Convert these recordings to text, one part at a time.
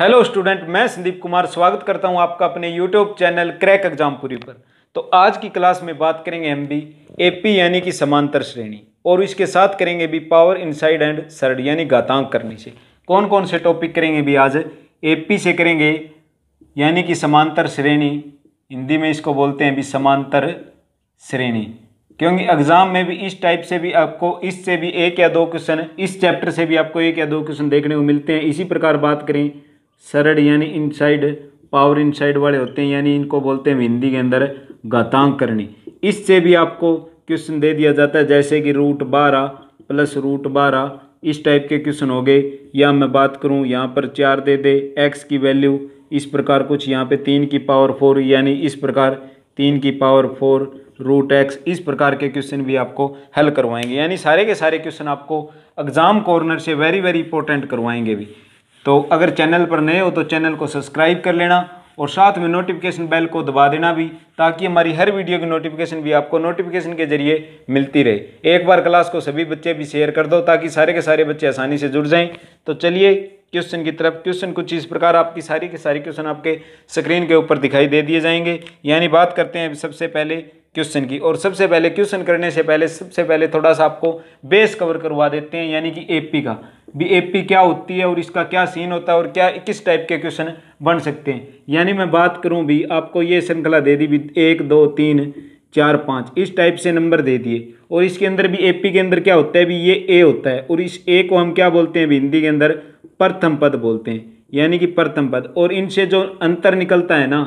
hello student मैं संदीप कुमार स्वागत करता हूं आपका अपने यूट्यूब चैनल क्रैक एग्जामपुरी पर तो आज की क्लास में बात करेंगे हम बी पी यानी कि समांतर श्रेणी और इसके साथ करेंगे भी पावर इनसाइड एंड सर्ड यानी घातांक करने से कौन कौन से टॉपिक करेंगे भी आज पी से करेंगे यानी कि समांतर श्रेणी हिंदी में इसको बोलते हैं भी समांतर श्रेणी क्योंकि एग्जाम में भी इस टाइप से भी आपको इससे भी एक या दो क्वेश्चन इस चैप्टर से भी आपको एक या दो क्वेश्चन देखने को मिलते हैं इसी प्रकार बात करें सरड यानी इनसाइड पावर इनसाइड वाले होते हैं यानी इनको बोलते हैं हिंदी के अंदर घातांक करनी इससे भी आपको क्वेश्चन दे दिया जाता है जैसे कि रूट बारह प्लस रूट बारह इस टाइप के क्वेश्चन हो गए या मैं बात करूं यहाँ पर चार दे दे एक्स की वैल्यू इस प्रकार कुछ यहाँ पे तीन की पावर फोर यानी इस प्रकार तीन की पावर फोर रूट एक्स इस प्रकार के क्वेश्चन भी आपको हल करवाएंगे यानी सारे के सारे क्वेश्चन आपको एग्ज़ाम कॉर्नर से वेरी वेरी इंपॉर्टेंट करवाएंगे भी तो अगर चैनल पर नए हो तो चैनल को सब्सक्राइब कर लेना और साथ में नोटिफिकेशन बेल को दबा देना भी ताकि हमारी हर वीडियो की नोटिफिकेशन भी आपको नोटिफिकेशन के जरिए मिलती रहे एक बार क्लास को सभी बच्चे भी शेयर कर दो ताकि सारे के सारे बच्चे आसानी से जुड़ जाएं तो चलिए क्वेश्चन की तरफ क्वेश्चन कुछ इस प्रकार आपकी सारी के सारी क्वेश्चन आपके स्क्रीन के ऊपर दिखाई दे दिए जाएंगे यानी बात करते हैं सबसे पहले क्वेश्चन की और सबसे पहले क्वेश्चन करने से पहले सबसे पहले थोड़ा सा आपको बेस कवर करवा देते हैं यानी कि एपी का भी एपी क्या होती है और इसका क्या सीन होता है और क्या किस टाइप के क्वेश्चन बन सकते हैं यानी मैं बात करूं भी आपको ये श्रृंखला दे दी भी एक दो तीन चार पाँच इस टाइप से नंबर दे दिए और इसके अंदर भी ए के अंदर क्या होता है भी ये ए होता है और इस ए को हम क्या बोलते हैं भी हिंदी के अंदर प्रथम पद बोलते हैं यानी कि प्रथम पद और इनसे जो अंतर निकलता है ना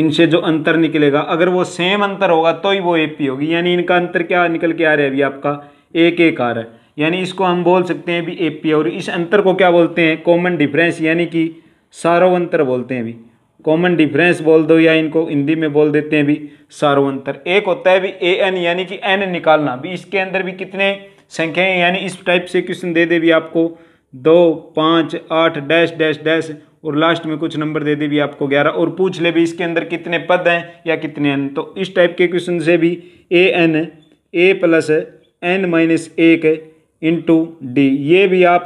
इनसे जो अंतर निकलेगा अगर वो सेम अंतर होगा तो ही वो ए पी होगी यानी इनका अंतर क्या निकल के आ रहा है अभी आपका एक एक आ रहा है यानी इसको हम बोल सकते हैं अभी ए पी और इस अंतर को क्या बोलते हैं कॉमन डिफरेंस यानी कि सारो अंतर बोलते हैं भी कॉमन डिफरेंस बोल दो या इनको हिंदी में बोल देते हैं भी अंतर एक होता है अभी ए एन यानी कि एन निकालना अभी इसके अंदर भी कितने संख्याएँ यानी इस टाइप से क्वेश्चन दे दे भी आपको दो पाँच आठ डैश डैश डैश और लास्ट में कुछ नंबर दे दे भी आपको ग्यारह और पूछ ले भी इसके अंदर कितने पद हैं या कितने एन तो इस टाइप के क्वेश्चन से भी A N A plus N minus एक इंटू डी ये भी आप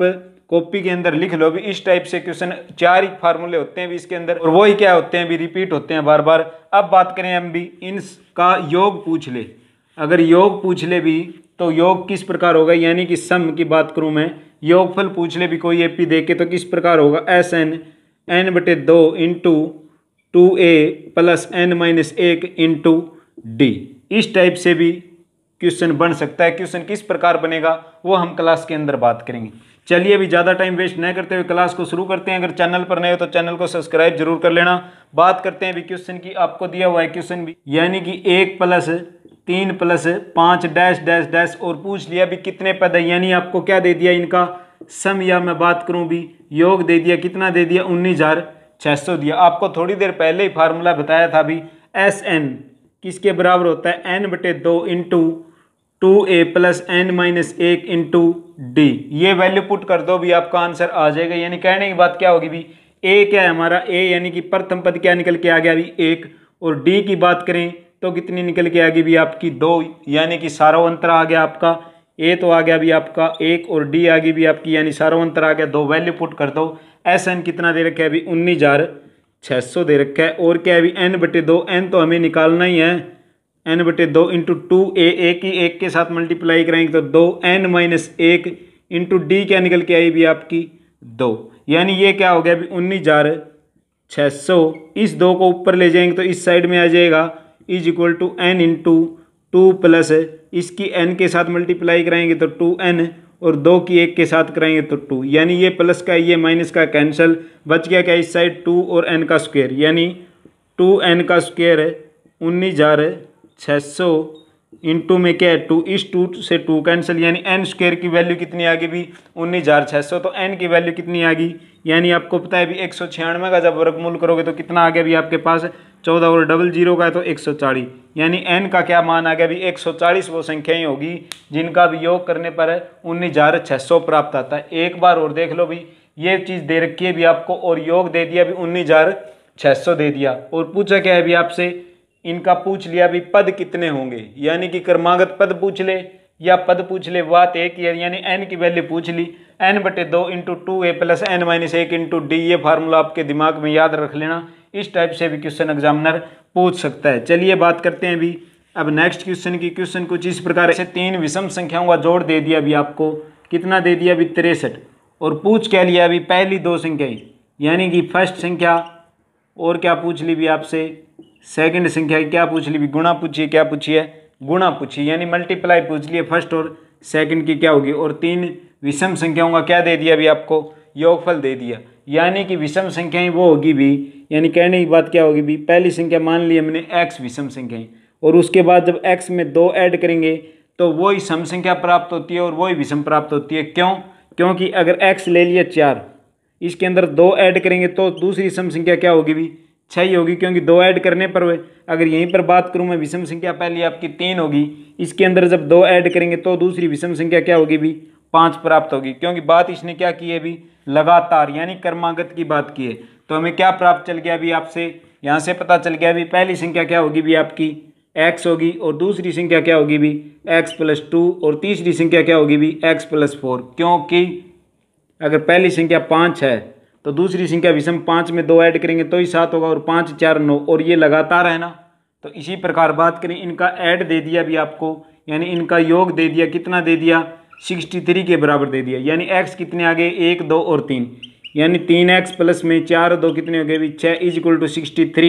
कॉपी के अंदर लिख लो भी इस टाइप से क्वेश्चन चार ही फार्मूले होते हैं भी इसके अंदर और वही क्या होते हैं भी रिपीट होते हैं बार बार अब बात करें हम भी इनका योग पूछ ले अगर योग पूछ ले भी तो योग किस प्रकार होगा यानी कि सम की बात करूं मैं योगफल पूछ ले भी कोई एपी देख के तो किस प्रकार होगा एस एन एन बटे दो into two A plus N minus एक इंटू डी इस टाइप से भी क्वेश्चन बन सकता है क्वेश्चन किस प्रकार बनेगा वो हम क्लास के अंदर बात करेंगे चलिए अभी ज़्यादा टाइम वेस्ट नहीं करते हुए क्लास को शुरू करते हैं अगर चैनल पर नए हो तो चैनल को सब्सक्राइब जरूर कर लेना बात करते हैं अभी क्वेश्चन की आपको दिया हुआ है क्वेश्चन भी यानी कि एक प्लस तीन प्लस पाँच डैश डैश डैश और पूछ लिया भी कितने पद है यानी आपको क्या दे दिया इनका सम या मैं बात करूं भी योग दे दिया कितना दे दिया उन्नीस हज़ार छह सौ दिया आपको थोड़ी देर पहले ही फार्मूला बताया था अभी एस एन किसके बराबर होता है एन बटे दो into two A plus N minus एक इंटू डी ये वैल्यू पुट कर दो भी आपका आंसर आ जाएगा यानी कहने की बात क्या होगी भी ए क्या है हमारा ए यानी कि प्रथम पद क्या निकल के आ गया अभी एक और डी की बात करें तो कितनी निकल के आ गई भी आपकी दो यानी कि सारा अंतर आ गया आपका ए तो आ गया अभी आपका एक और डी आ गई भी आपकी यानी सारो अंतर आ गया दो वैल्यू पुट कर दो एस एन कितना दे रखा है अभी उन्नीस हज़ार छः सौ दे रखा है और क्या अभी एन बटे दो एन तो हमें निकालना ही है एन बटे दो इंटू टू ए एक ही एक के साथ मल्टीप्लाई कराएंगे तो दो एन माइनस एक इंटू डी क्या निकल के आई भी आपकी दो यानी ये क्या हो गया अभी उन्नीस हज़ार छः सौ इस दो को ऊपर ले जाएंगे तो इस साइड में आ जाएगा is equal to N into two plus इसकी एन के साथ मल्टीप्लाई कराएंगे तो टू एन और दो की एक के साथ कराएंगे तो टू यानी ये प्लस का ये माइनस का कैंसिल बच गया क्या इस साइड टू और एन का स्क्वेयर यानी टू एन का स्क्वेयर है उन्नीस हजार छः सौ इन टू में क्या है टू इस टू से टू कैंसिल यानी एन स्क्वेयर की वैल्यू कितनी आ गई भी उन्नीस हज़ार छः सौ तो एन की वैल्यू कितनी आ गई यानी आपको पता है अभी एक सौ छियानवे का जब वर्गमूल करोगे तो कितना आ गया भी आपके पास चौदह और डबल जीरो का है तो एक सौ चालीस यानी एन का क्या मान आ गया अभी एक सौ चालीस वो संख्याएं होगी जिनका भी योग करने पर उन्नीस हजार छः सौ प्राप्त आता है एक बार और देख लो भाई ये चीज़ दे रखी है भी आपको और योग दे दिया भी उन्नीस हजार छः सौ दे दिया और पूछा क्या है भी आपसे इनका पूछ लिया भी पद कितने होंगे यानी कि क्रमागत पद पूछ ले या पद पूछ ले बात एक यानी एन की वैल्यू पूछ ली एन बटे दो into two A plus N minus एक इंटू डी ये फार्मूला आपके दिमाग में याद रख लेना इस टाइप से भी क्वेश्चन एग्जामिनर पूछ सकता है चलिए बात करते हैं अभी अब नेक्स्ट क्वेश्चन की क्वेश्चन कुछ इस प्रकार से तीन विषम संख्याओं का जोड़ दे दिया अभी आपको कितना दे दिया अभी तिरसठ और पूछ क्या लिया अभी पहली दो संख्याएं यानी कि फर्स्ट संख्या और क्या पूछ ली भी आपसे सेकंड संख्या क्या पूछ ली भी गुणा पूछिए क्या पूछिए गुणा पूछिए यानी मल्टीप्लाई पूछ लिए फर्स्ट और सेकंड की क्या होगी और तीन विषम संख्याओं का क्या दे दिया अभी आपको योगफल दे दिया यानी कि विषम संख्याएं वो होगी भी यानी कहने की बात क्या होगी भी पहली संख्या मान ली हमने एक्स विषम संख्याएं और उसके बाद जब एक्स में दो ऐड करेंगे तो वही सम संख्या प्राप्त होती है और वही विषम प्राप्त होती है क्यों क्योंकि अगर एक्स ले लिया चार इसके अंदर दो ऐड करेंगे तो दूसरी सम संख्या क्या होगी भी छः ही होगी क्योंकि दो ऐड करने पर अगर यहीं पर बात करूँ मैं विषम संख्या पहली आपकी तीन होगी इसके अंदर जब दो ऐड करेंगे तो दूसरी विषम संख्या क्या होगी भी पाँच प्राप्त होगी क्योंकि बात इसने क्या की है अभी लगातार यानी कर्मागत की बात की है तो हमें क्या प्राप्त चल गया अभी आपसे यहाँ से पता चल गया अभी पहली संख्या क्या होगी भी आपकी एक्स होगी और दूसरी संख्या क्या होगी भी एक्स प्लस टू और तीसरी संख्या क्या होगी भी एक्स प्लस फोर क्योंकि अगर पहली संख्या पाँच है तो दूसरी संख्या विषम पाँच में दो ऐड करेंगे तो ही सात होगा और पाँच चार नौ और ये लगातार है ना तो इसी प्रकार बात करें इनका ऐड दे दिया भी आपको यानी इनका योग दे दिया कितना दे दिया सिक्सटी थ्री के बराबर दे दिया यानी एक्स कितने आ गए एक दो और तीन यानी तीन एक्स प्लस में चार दो कितने हो गए भी छः is equal to sixty three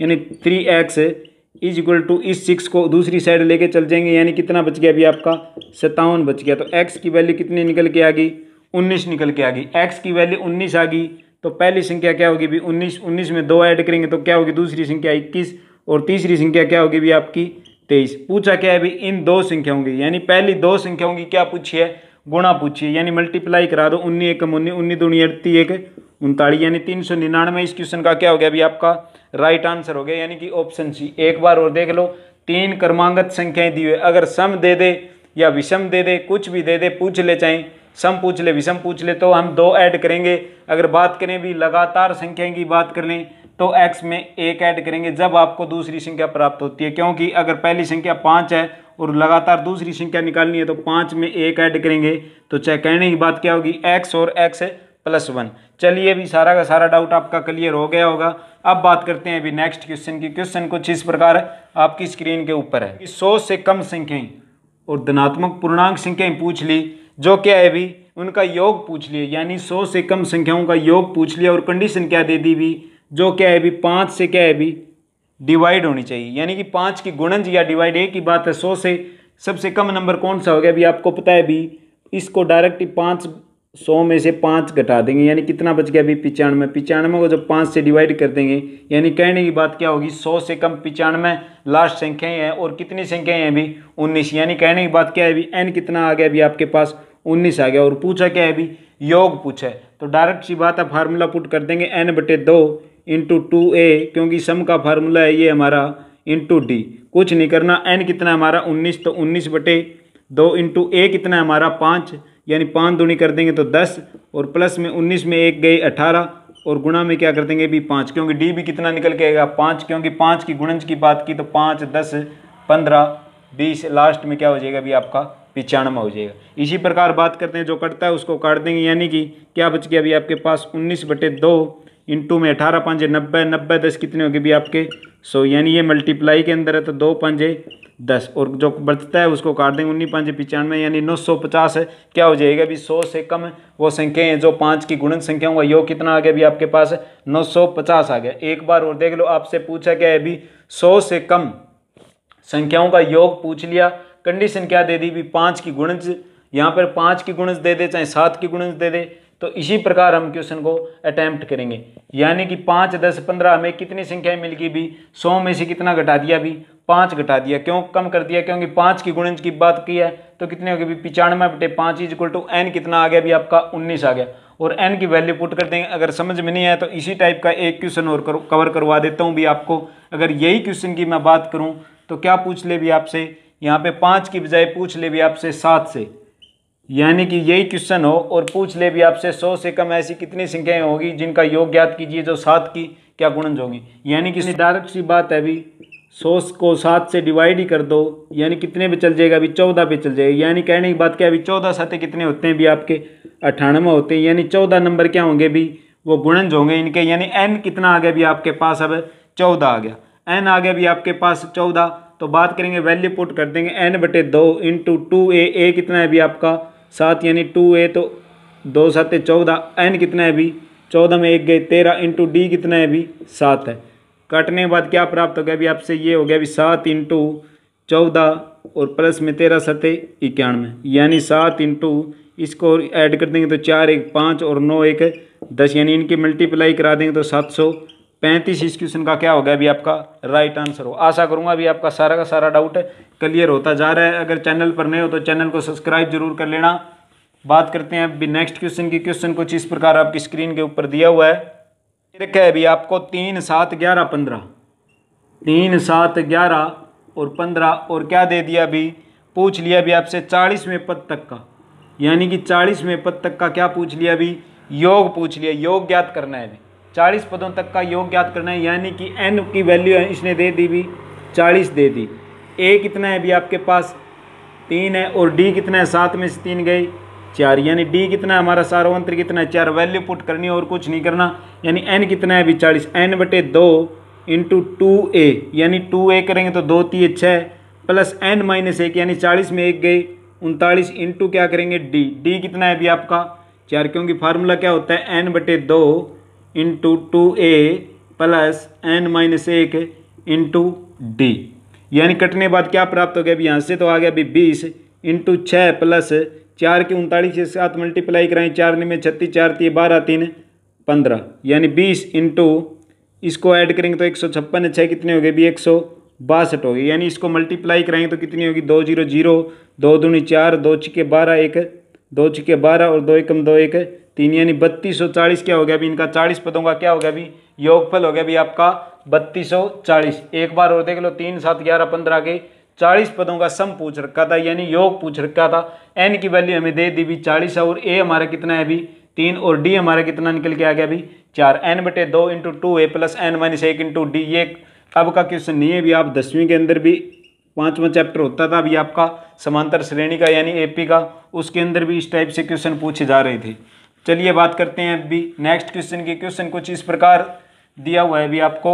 यानी three x is equal to इस सिक्स को दूसरी साइड लेके चल जाएंगे यानी कितना बच गया अभी आपका सत्तावन बच गया तो एक्स की वैल्यू कितनी निकल के आ गई उन्नीस निकल के आ गई एक्स की वैल्यू उन्नीस आ गई तो पहली संख्या क्या होगी भी उन्नीस उन्नीस में दो ऐड करेंगे तो क्या होगी दूसरी संख्या इक्कीस और तीसरी संख्या क्या होगी भी आपकी तेईस पूछा क्या है अभी इन दो संख्याओं की यानी पहली दो संख्याओं की क्या पूछिए गुणा पूछिए यानी मल्टीप्लाई करा दो उन्नीस एकम उन्नीस उन्नीस दूनी अड़ती एक उनतालीस यानी तीन सौ निन्यानवे इस क्वेश्चन का क्या हो गया अभी आपका राइट आंसर हो गया यानी कि ऑप्शन सी एक बार और देख लो तीन क्रमांगत संख्याएं दी हुई अगर सम दे दे या विषम दे दे कुछ भी दे दे पूछ ले चाहे सम पूछ ले विषम पूछ ले तो हम दो ऐड करेंगे अगर बात करें भी लगातार संख्याएं की बात कर लें तो x में एक ऐड करेंगे जब आपको दूसरी संख्या प्राप्त होती है क्योंकि अगर पहली संख्या पाँच है और लगातार दूसरी संख्या निकालनी है तो पाँच में एक ऐड करेंगे तो चाहे कहने की बात क्या होगी x और x प्लस वन चलिए अभी सारा का सारा डाउट आपका क्लियर हो गया होगा अब बात करते हैं अभी नेक्स्ट क्वेश्चन की क्वेश्चन कुछ इस प्रकार आपकी स्क्रीन के ऊपर है सौ से कम संख्याएं और धनात्मक पूर्णांक संख्याएं पूछ ली जो क्या है अभी उनका योग पूछ लिए यानी सौ से कम संख्याओं का योग पूछ लिया और कंडीशन क्या दे दी भी जो क्या है अभी पाँच से क्या है अभी डिवाइड होनी चाहिए यानी कि पाँच की गुणज या डिवाइड एक ही बात है सौ से सबसे कम नंबर कौन सा हो गया अभी आपको पता है अभी इसको डायरेक्ट पाँच सौ में से पाँच घटा देंगे यानी कितना बच गया अभी पिचानवे पिचानवे को जब पाँच से डिवाइड कर देंगे यानी कहने की बात क्या होगी सौ से कम पिचानवे लास्ट संख्याएँ हैं और कितनी संख्याएँ हैं अभी उन्नीस यानी कहने की बात क्या है अभी एन कितना आ गया अभी आपके पास उन्नीस आ गया और पूछा क्या है अभी योग पूछा है तो डायरेक्ट सी बात है फार्मूला पुट कर देंगे एन बटे दो इंटू टू ए क्योंकि सम का फार्मूला है ये हमारा इंटू डी कुछ नहीं करना एन कितना हमारा उन्नीस तो उन्नीस बटे दो इंटू ए कितना हमारा पाँच यानी पाँच दूनी कर देंगे तो दस और प्लस में उन्नीस में एक गई अठारह और गुणा में क्या कर देंगे भी पाँच क्योंकि डी भी कितना निकल के आएगा पाँच क्योंकि पाँच की गुणज की बात की तो पाँच दस पंद्रह बीस लास्ट में क्या हो जाएगा भी आपका पिचानवा हो जाएगा इसी प्रकार बात करते हैं जो कटता है उसको काट देंगे यानी कि क्या बच गया अभी आपके पास उन्नीस बटे दो इंटू में अठारह पाँच नब्बे नब्बे दस कितने होगी भी आपके सो यानी ये मल्टीप्लाई के अंदर है तो दो पंजे दस और जो बचता है उसको काट देंगे उन्नीस पाँच पचानवे यानी नौ सौ पचास है क्या हो जाएगा अभी सौ से कम वो संख्याएं जो पाँच की गुणन संख्या होगा योग कितना आ गया अभी आपके पास नौ सौ पचास आ गया एक बार और देख लो आपसे पूछा गया है अभी सौ से कम संख्याओं का योग पूछ लिया कंडीशन क्या दे दी भी पाँच की गुणज यहाँ पर पाँच की गुणज दे दे चाहे सात की गुणज दे दे तो इसी प्रकार हम क्वेश्चन को अटैम्प्ट करेंगे यानी कि पाँच दस पंद्रह हमें कितनी संख्याएं मिल गई भी सौ में से कितना घटा दिया भी पाँच घटा दिया क्यों कम कर दिया क्योंकि पाँच की गुणज की बात की है तो कितने हो गए भी पिचानवे बटे पाँच इज इक्वल टू एन कितना आ गया भी आपका उन्नीस आ गया और एन की वैल्यू पुट कर देंगे अगर समझ में नहीं आया तो इसी टाइप का एक क्वेश्चन और करो, कवर करवा देता हूँ भी आपको अगर यही क्वेश्चन की मैं बात करूँ तो क्या पूछ ले भी आपसे यहाँ पे पाँच की बजाय पूछ ले भी आपसे सात से यानी कि यही क्वेश्चन हो और पूछ ले भी आपसे सौ से कम ऐसी कितनी संख्याएं होगी जिनका योग ज्ञात कीजिए जो सात की क्या गुणन होगी यानी कि निर्धारक सी बात है अभी सौ को सात से डिवाइड ही कर दो यानी कितने पे चल जाएगा अभी चौदह पे चल जाएगा यानी कहने की बात क्या अभी चौदह सात कितने होते हैं भी आपके अठानवे होते हैं यानी चौदह नंबर क्या होंगे भी वो गुणन होंगे इनके यानी एन कितना आ गया अभी आपके पास अब चौदह आ गया एन आ गया अभी आपके पास चौदह तो बात करेंगे वैल्यू पुट कर देंगे एन बटे दो इंटू टू ए ए कितना है अभी आपका सात यानी टू ए तो दो सात चौदह एन कितना है अभी चौदह में एक गए तेरह इंटू डी कितना है अभी सात है काटने के बाद क्या प्राप्त हो गया अभी आपसे ये हो गया अभी सात इंटू चौदह और प्लस में तेरह सतह इक्यानवे यानी सात इंटू इसको ऐड कर देंगे तो चार एक पाँच और नौ एक दस यानी इनकी मल्टीप्लाई करा देंगे तो सात सौ पैंतीस इस क्वेश्चन का क्या हो गया अभी आपका राइट आंसर हो आशा करूँगा अभी आपका सारा का सारा डाउट क्लियर होता जा रहा है अगर चैनल पर नए हो तो चैनल को सब्सक्राइब जरूर कर लेना बात करते हैं अभी नेक्स्ट क्वेश्चन की क्वेश्चन कुछ इस प्रकार आपकी स्क्रीन के ऊपर दिया हुआ है देखा है अभी आपको तीन सात ग्यारह पंद्रह तीन सात ग्यारह और पंद्रह और क्या दे दिया अभी पूछ लिया अभी आपसे चालीसवें पद तक का यानी कि चालीसवें पद तक का क्या पूछ लिया अभी योग पूछ लिया योग ज्ञात करना है अभी चालीस पदों तक का योग ज्ञात करना है यानी कि एन की वैल्यू इसने दे दी भी चालीस दे दी ए कितना है अभी आपके पास तीन है और डी कितना है सात में से तीन गई चार यानी डी कितना है हमारा सार्वंत्र कितना है चार वैल्यू पुट करनी और कुछ नहीं करना यानी एन कितना है अभी चालीस एन बटे दो इंटू टू ए यानी टू ए करेंगे तो दो तीन छः प्लस एन माइनस एक यानी चालीस में एक गई उनतालीस इंटू क्या करेंगे डी डी कितना है अभी आपका चार क्योंकि फार्मूला क्या होता है एन बटे दो into two A plus N minus एक इंटू डी यानी कटने बाद क्या प्राप्त हो गया अभी यहाँ से तो आ गया अभी बीस इंटू छः प्लस चार के उनतालीस के साथ मल्टीप्लाई कराएं चार में छत्तीस चार तीन बारह तीन पंद्रह यानी बीस इंटू इसको ऐड करेंगे तो एक सौ छप्पन छः कितने हो गए अभी एक सौ बासठ हो गए यानी इसको मल्टीप्लाई कराएंगे तो कितनी होगी दो जीरो जीरो दो दूनी चार दो छिके बारह एक दो छिके बारह और दो एकम दो एक तीन यानी बत्तीस सौ चालीस क्या हो गया अभी इनका चालीस पदों का क्या हो गया अभी योगफल हो गया अभी आपका बत्तीस सौ चालीस एक बार और देख लो तीन सात ग्यारह पंद्रह के चालीस पदों का सम पूछ रखा था यानी योग पूछ रखा था एन की वैल्यू हमें दे दी भी चालीस और ए हमारा कितना है अभी तीन और डी हमारा कितना निकल के आ गया अभी चार एन बटे दो into two A plus N minus एक इंटू डी ये अब का क्वेश्चन नहीं है भी आप दसवीं के अंदर भी पाँचवा चैप्टर होता था अभी आपका समांतर श्रेणी का यानी एपी का उसके अंदर भी इस टाइप से क्वेश्चन पूछे जा रहे थे चलिए बात करते हैं अभी नेक्स्ट क्वेश्चन की क्वेश्चन कुछ इस प्रकार दिया हुआ है अभी आपको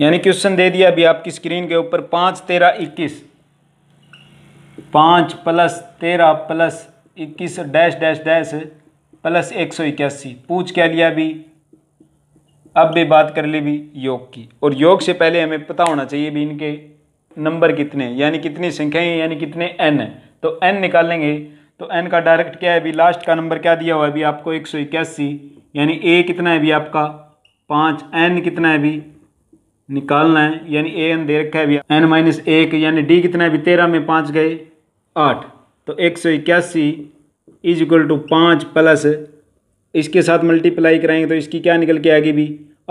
यानी क्वेश्चन दे दिया अभी आपकी स्क्रीन के ऊपर पाँच तेरह इक्कीस पाँच प्लस तेरह प्लस इक्कीस डैश डैश डैश प्लस एक सौ इक्यासी पूछ क्या लिया अभी अब भी बात कर ली भी योग की और योग से पहले हमें पता होना चाहिए भी इनके नंबर कितने यानी कितनी संख्याएं यानी कितने एन हैं तो एन निकालेंगे तो एन का डायरेक्ट क्या है अभी लास्ट का नंबर क्या दिया हुआ है अभी आपको एक सौ इक्यासी यानी ए कितना है अभी आपका पाँच एन कितना है अभी निकालना है यानी ए एन दे रखा है अभी एन माइनस एक यानी डी कितना है अभी तेरह में पाँच गए आठ तो एक सौ इक्यासी इज इक्वल टू पाँच प्लस इसके साथ मल्टीप्लाई कराएंगे तो इसकी क्या निकल के आएगी भी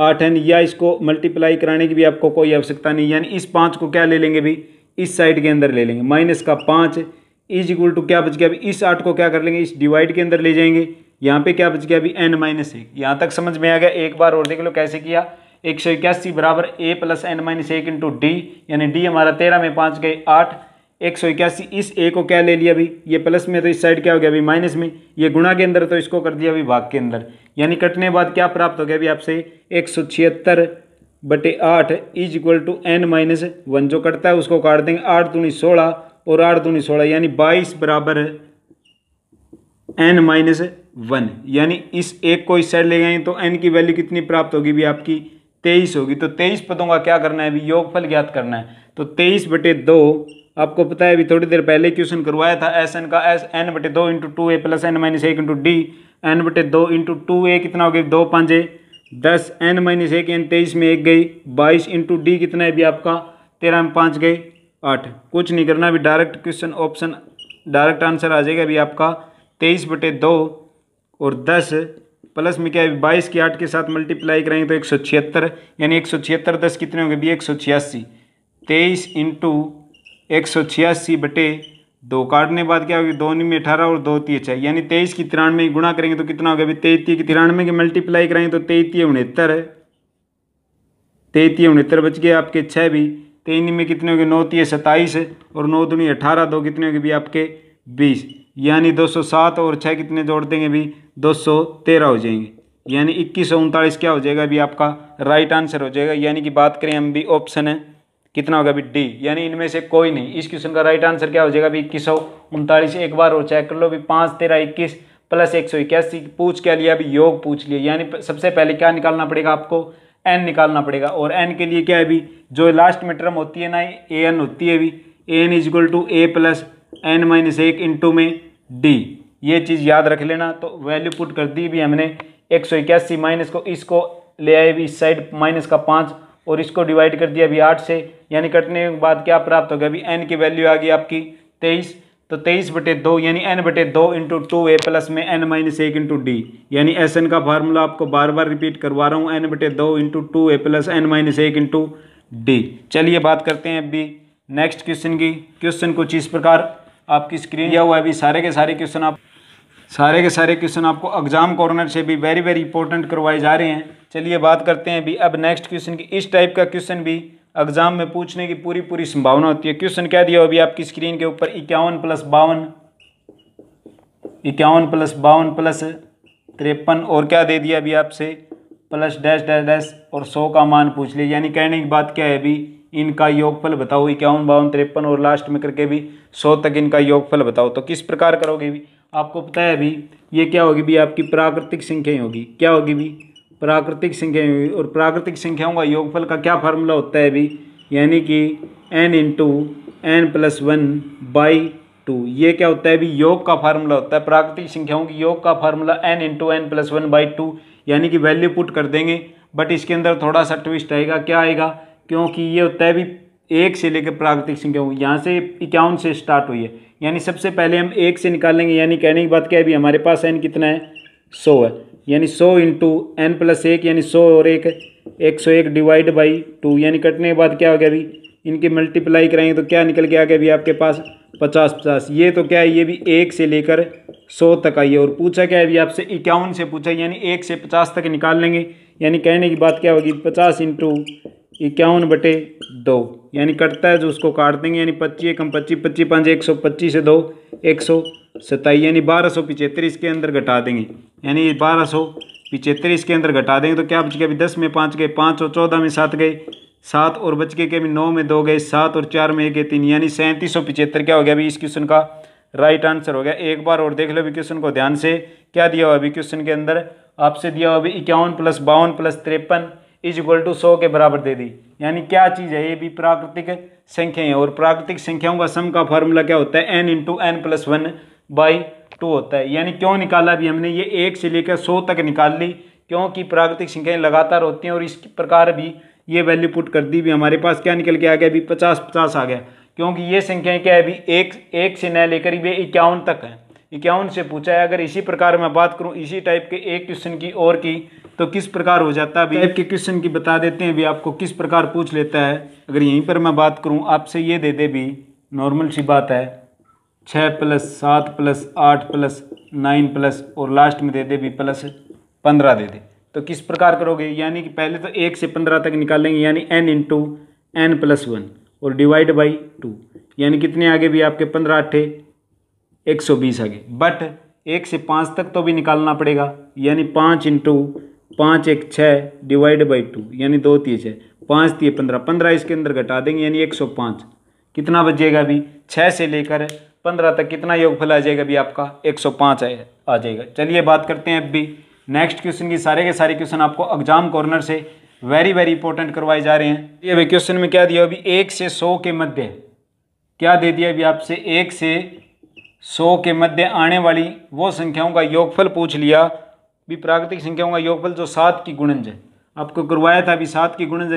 आठ एन या इसको मल्टीप्लाई कराने की भी आपको कोई आवश्यकता नहीं यानी इस पाँच को क्या ले लेंगे भी इस साइड के अंदर ले लेंगे माइनस का पाँच इज इक्वल टू क्या बच गया अभी इस आठ को क्या कर लेंगे इस डिवाइड के अंदर ले जाएंगे यहाँ पे क्या बच गया अभी एन माइनस एक यहाँ तक समझ में आ गया एक बार और देख लो कैसे किया एक सौ इक्यासी बराबर ए प्लस एन माइनस एक इंटू डी यानी डी हमारा तेरह में पाँच गए आठ एक सौ इक्यासी इस ए को क्या ले लिया अभी ये प्लस में तो इस साइड क्या हो गया अभी माइनस में ये गुणा के अंदर तो इसको कर दिया अभी भाग के अंदर यानी कटने बाद क्या प्राप्त हो गया अभी आपसे एक सौ छिहत्तर बटे आठ is equal to N minus one जो कटता है उसको काट देंगे आठ दूनी सोलह और आठ दूनी सोलह यानी बाईस बराबर है एन माइनस वन यानी इस एक को इस साइड ले गए तो एन की वैल्यू कितनी प्राप्त होगी भी आपकी तेईस होगी तो तेईस पदों का क्या करना है अभी योगफल ज्ञात करना है तो तेईस बटे दो आपको पता है अभी थोड़ी देर पहले क्वेश्चन करवाया था एस एन का एस एन बटे दो into two A plus N minus एक इंटू डी एन बटे दो इंटू टू ए कितना हो गया दो पाँच ए दस एन माइनस एक एन तेईस में एक गई बाईस इंटू डी कितना है अभी आपका तेरह में पाँच गई आठ कुछ नहीं करना अभी direct question option direct answer आ जाएगा अभी आपका तेईस बटे दो और दस प्लस में क्या है बाईस के आठ के साथ मल्टीप्लाई करेंगे तो एक सौ छिहत्तर यानी एक सौ छिहत्तर दस कितने होंगे भी एक सौ छियासी तेईस इंटू एक सौ छियासी बटे दो काटने बाद क्या होगी दो में अठारह और दो तीय छः यानी तेईस की तिरानवे गुणा करेंगे तो कितना होगा अभी तेईती की तिरानवे की मल्टीप्लाई करेंगे तो तेतीय उनहत्तर तेतीय उनहत्तर बच गए आपके छः भी तीन तो में कितने हो गए नौ तीय सत्ताईस और नौ दुनी अठारह दो कितने हो गए भी आपके बीस यानी दो सौ सात और छः कितने जोड़ देंगे भी दो सौ तेरह हो जाएंगे यानी इक्कीस सौ उनतालीस क्या हो जाएगा अभी आपका राइट आंसर हो जाएगा यानी कि बात करें हम भी ऑप्शन है कितना होगा अभी डी यानी इनमें से कोई नहीं इस क्वेश्चन का राइट आंसर क्या हो जाएगा अभी इक्कीस सौ उनतालीस एक बार और चेक कर लो अभी पाँच तेरह इक्कीस प्लस एक सौ इक्यासी पूछ क्या लिया अभी योग पूछ लिया यानी सबसे पहले क्या निकालना पड़ेगा आपको एन निकालना पड़ेगा और एन के लिए क्या है अभी जो लास्ट में टर्म होती है ना ए एन होती है अभी A N is equal to A plus N minus एक इंटू में डी ये चीज़ याद रख लेना तो वैल्यू पुट कर दी भी हमने एक सौ इक्यासी माइनस को इसको ले आए भी इस साइड माइनस का पाँच और इसको डिवाइड कर दिया अभी आठ से यानी कटने के बाद क्या प्राप्त हो गया अभी एन की वैल्यू आ गई आपकी तेईस तो तेईस बटे दो यानी एन बटे दो इंटू टू ए प्लस में एन माइनस एक इंटू डी यानी एस एन का फार्मूला आपको बार बार रिपीट करवा रहा हूँ एन बटे दो into two A plus N minus एक इंटू डी चलिए बात करते हैं अभी नेक्स्ट क्वेश्चन की क्वेश्चन कुछ इस प्रकार आपकी स्क्रीन या हुआ अभी सारे के सारे क्वेश्चन आप सारे के सारे क्वेश्चन आपको एग्जाम कॉर्नर से भी वेरी वेरी इंपॉर्टेंट करवाए जा रहे हैं चलिए बात करते हैं अभी अब नेक्स्ट क्वेश्चन की इस टाइप का क्वेश्चन भी एग्ज़ाम में पूछने की पूरी पूरी संभावना होती है क्वेश्चन क्या दिया अभी आपकी स्क्रीन के ऊपर इक्यावन प्लस बावन इक्यावन प्लस बावन प्लस तिरपन और क्या दे दिया अभी आपसे प्लस डैश डैश डैश और सौ का मान पूछ लिया यानी कहने की बात क्या है अभी इनका योगफल बताओ इक्यावन बावन तिरपन और लास्ट में करके भी सौ तक इनका योगफल बताओ तो किस प्रकार करोगे भी आपको पता है अभी ये क्या होगी भी आपकी प्राकृतिक संख्याएँ होगी क्या होगी भी प्राकृतिक संख्या और प्राकृतिक संख्याओं का योगफल का क्या फार्मूला होता है अभी यानी कि N into N plus one by two ये क्या होता है अभी योग का फार्मूला होता है प्राकृतिक संख्याओं की योग का formula N into N plus one by two यानी कि वैल्यू पुट कर देंगे बट इसके अंदर थोड़ा सा ट्विस्ट आएगा क्या आएगा क्योंकि ये होता है अभी एक से लेकर प्राकृतिक संख्या यहाँ से इक्यावन से स्टार्ट हुई है यानी सबसे पहले हम एक से निकालेंगे यानी कहने की बात क्या है अभी हमारे पास एन कितना है सौ है यानी सौ इंटू एन प्लस एक यानी सौ और एक एक सौ एक डिवाइड बाई टू यानी कटने के बाद क्या हो गया अभी इनकी मल्टीप्लाई कराएंगे तो क्या निकल के आ गया अभी आपके पास पचास पचास ये तो क्या है ये भी एक से लेकर सौ तक आई है और पूछा क्या है अभी आपसे इक्यावन से पूछा यानी एक से पचास तक निकाल लेंगे यानी कहने की बात क्या होगी पचास इंटू इक्यावन बटे दो यानी कटता है जो तो उसको काट देंगे यानी पच्चीस कम पच्चीस पच्चीस पाँच एक सौ पच्चीस से दो एक सौ सताई यानी बारह सौ पिचहत्तर इसके अंदर घटा देंगे यानी बारह सौ पिचहत्तर इसके अंदर घटा देंगे तो क्या बच गया अभी दस में पाँच गए पाँच और चौदह में सात गए सात और बच गए कभी नौ में दो गए सात और चार में एक गए तीन यानी सैंतीस सौ पिचहत्तर क्या हो गया अभी इस क्वेश्चन का राइट आंसर हो गया एक बार और देख लो अभी क्वेश्चन को ध्यान से क्या दिया हुआ अभी क्वेश्चन के अंदर आपसे दिया हुआ अभी इक्यावन प्लस बावन प्लस तिरपन इज इक्वल टू सौ के बराबर दे दी यानी क्या चीज़ है ये भी प्राकृतिक संख्याएं और प्राकृतिक संख्याओं का सम का फॉर्मूला क्या होता है N into N plus one by two होता है यानी क्यों निकाला अभी हमने ये एक से लेकर सौ तक निकाल ली क्योंकि प्राकृतिक संख्याएं लगातार होती हैं और इस प्रकार भी ये वैल्यू पुट कर दी भी हमारे पास क्या निकल के आ गया अभी पचास पचास आ गया क्योंकि ये संख्याएं क्या है अभी एक एक से न लेकर ये इक्यावन तक है इक्यावन से पूछा है अगर इसी प्रकार मैं बात करूँ इसी टाइप के एक क्वेश्चन की और की तो किस प्रकार हो जाता है अभी टाइप के क्वेश्चन की बता देते हैं अभी आपको किस प्रकार पूछ लेता है अगर यहीं पर मैं बात करूँ आपसे ये दे दे भी नॉर्मल सी बात है छः प्लस सात प्लस आठ प्लस नाइन प्लस और लास्ट में दे दे भी प्लस पंद्रह दे दे तो किस प्रकार करोगे यानी कि पहले तो एक से पंद्रह तक निकालेंगे यानी N into N plus one और डिवाइड बाई टू यानी कितने आगे भी आपके पंद्रह अट्ठे एक सौ बीस आगे बट एक से पाँच तक तो भी निकालना पड़ेगा यानी पाँच इंटू पाँच एक छः डिवाइड बाई टू यानी दो तीय छः पाँच तीय पंद्रह पंद्रह इसके अंदर घटा देंगे यानी एक सौ पाँच कितना बचेगा अभी छः से लेकर पंद्रह तक कितना योगफल आ जाएगा अभी आपका एक सौ पाँच आ जाएगा चलिए बात करते हैं अब भी नेक्स्ट क्वेश्चन की सारे के सारे क्वेश्चन आपको एग्जाम कॉर्नर से वेरी वेरी इंपॉर्टेंट करवाए जा रहे हैं ये अभी क्वेश्चन में क्या दिया अभी एक से सौ के मध्य क्या दे दिया अभी आपसे एक से सौ के मध्य आने वाली वो संख्याओं का योगफल पूछ लिया भी प्राकृतिक संख्याओं का योगफल जो सात की गुणज है आपको करवाया था अभी सात की गुणज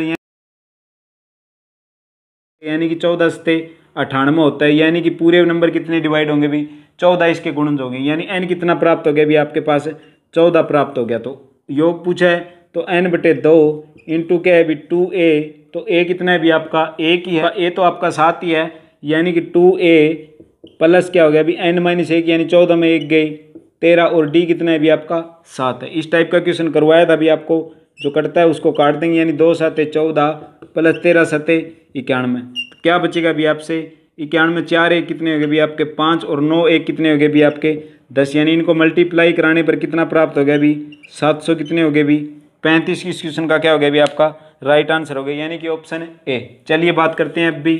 यानी कि चौदह से अठानवे होता है यानी कि पूरे नंबर कितने डिवाइड होंगे भी चौदह इसके गुणज होंगे यानी एन कितना प्राप्त हो गया अभी आपके पास चौदह प्राप्त हो गया तो योग पूछा है तो एन बटे दो इंटू क्या है अभी टू ए तो ए कितना है अभी आपका एक ही है ए तो आपका सात ही है यानी कि टू ए प्लस क्या हो गया अभी एन माइनस एक यानी चौदह में एक गई तेरह और डी कितना है अभी आपका सात है इस टाइप का क्वेश्चन करवाया था अभी आपको जो कटता है उसको काट देंगे यानी दो सात चौदह प्लस तेरह सते इक्यानवे क्या बचेगा अभी आपसे इक्यानवे चार एक कितने हो गए भी आपके पाँच और नौ एक कितने हो गए भी आपके दस यानी इनको मल्टीप्लाई कराने पर कितना प्राप्त हो गया अभी सात सौ कितने हो गए भी पैंतीस इस क्वेश्चन का क्या हो गया अभी आपका राइट आंसर हो गया यानी कि ऑप्शन ए चलिए बात करते हैं अब भी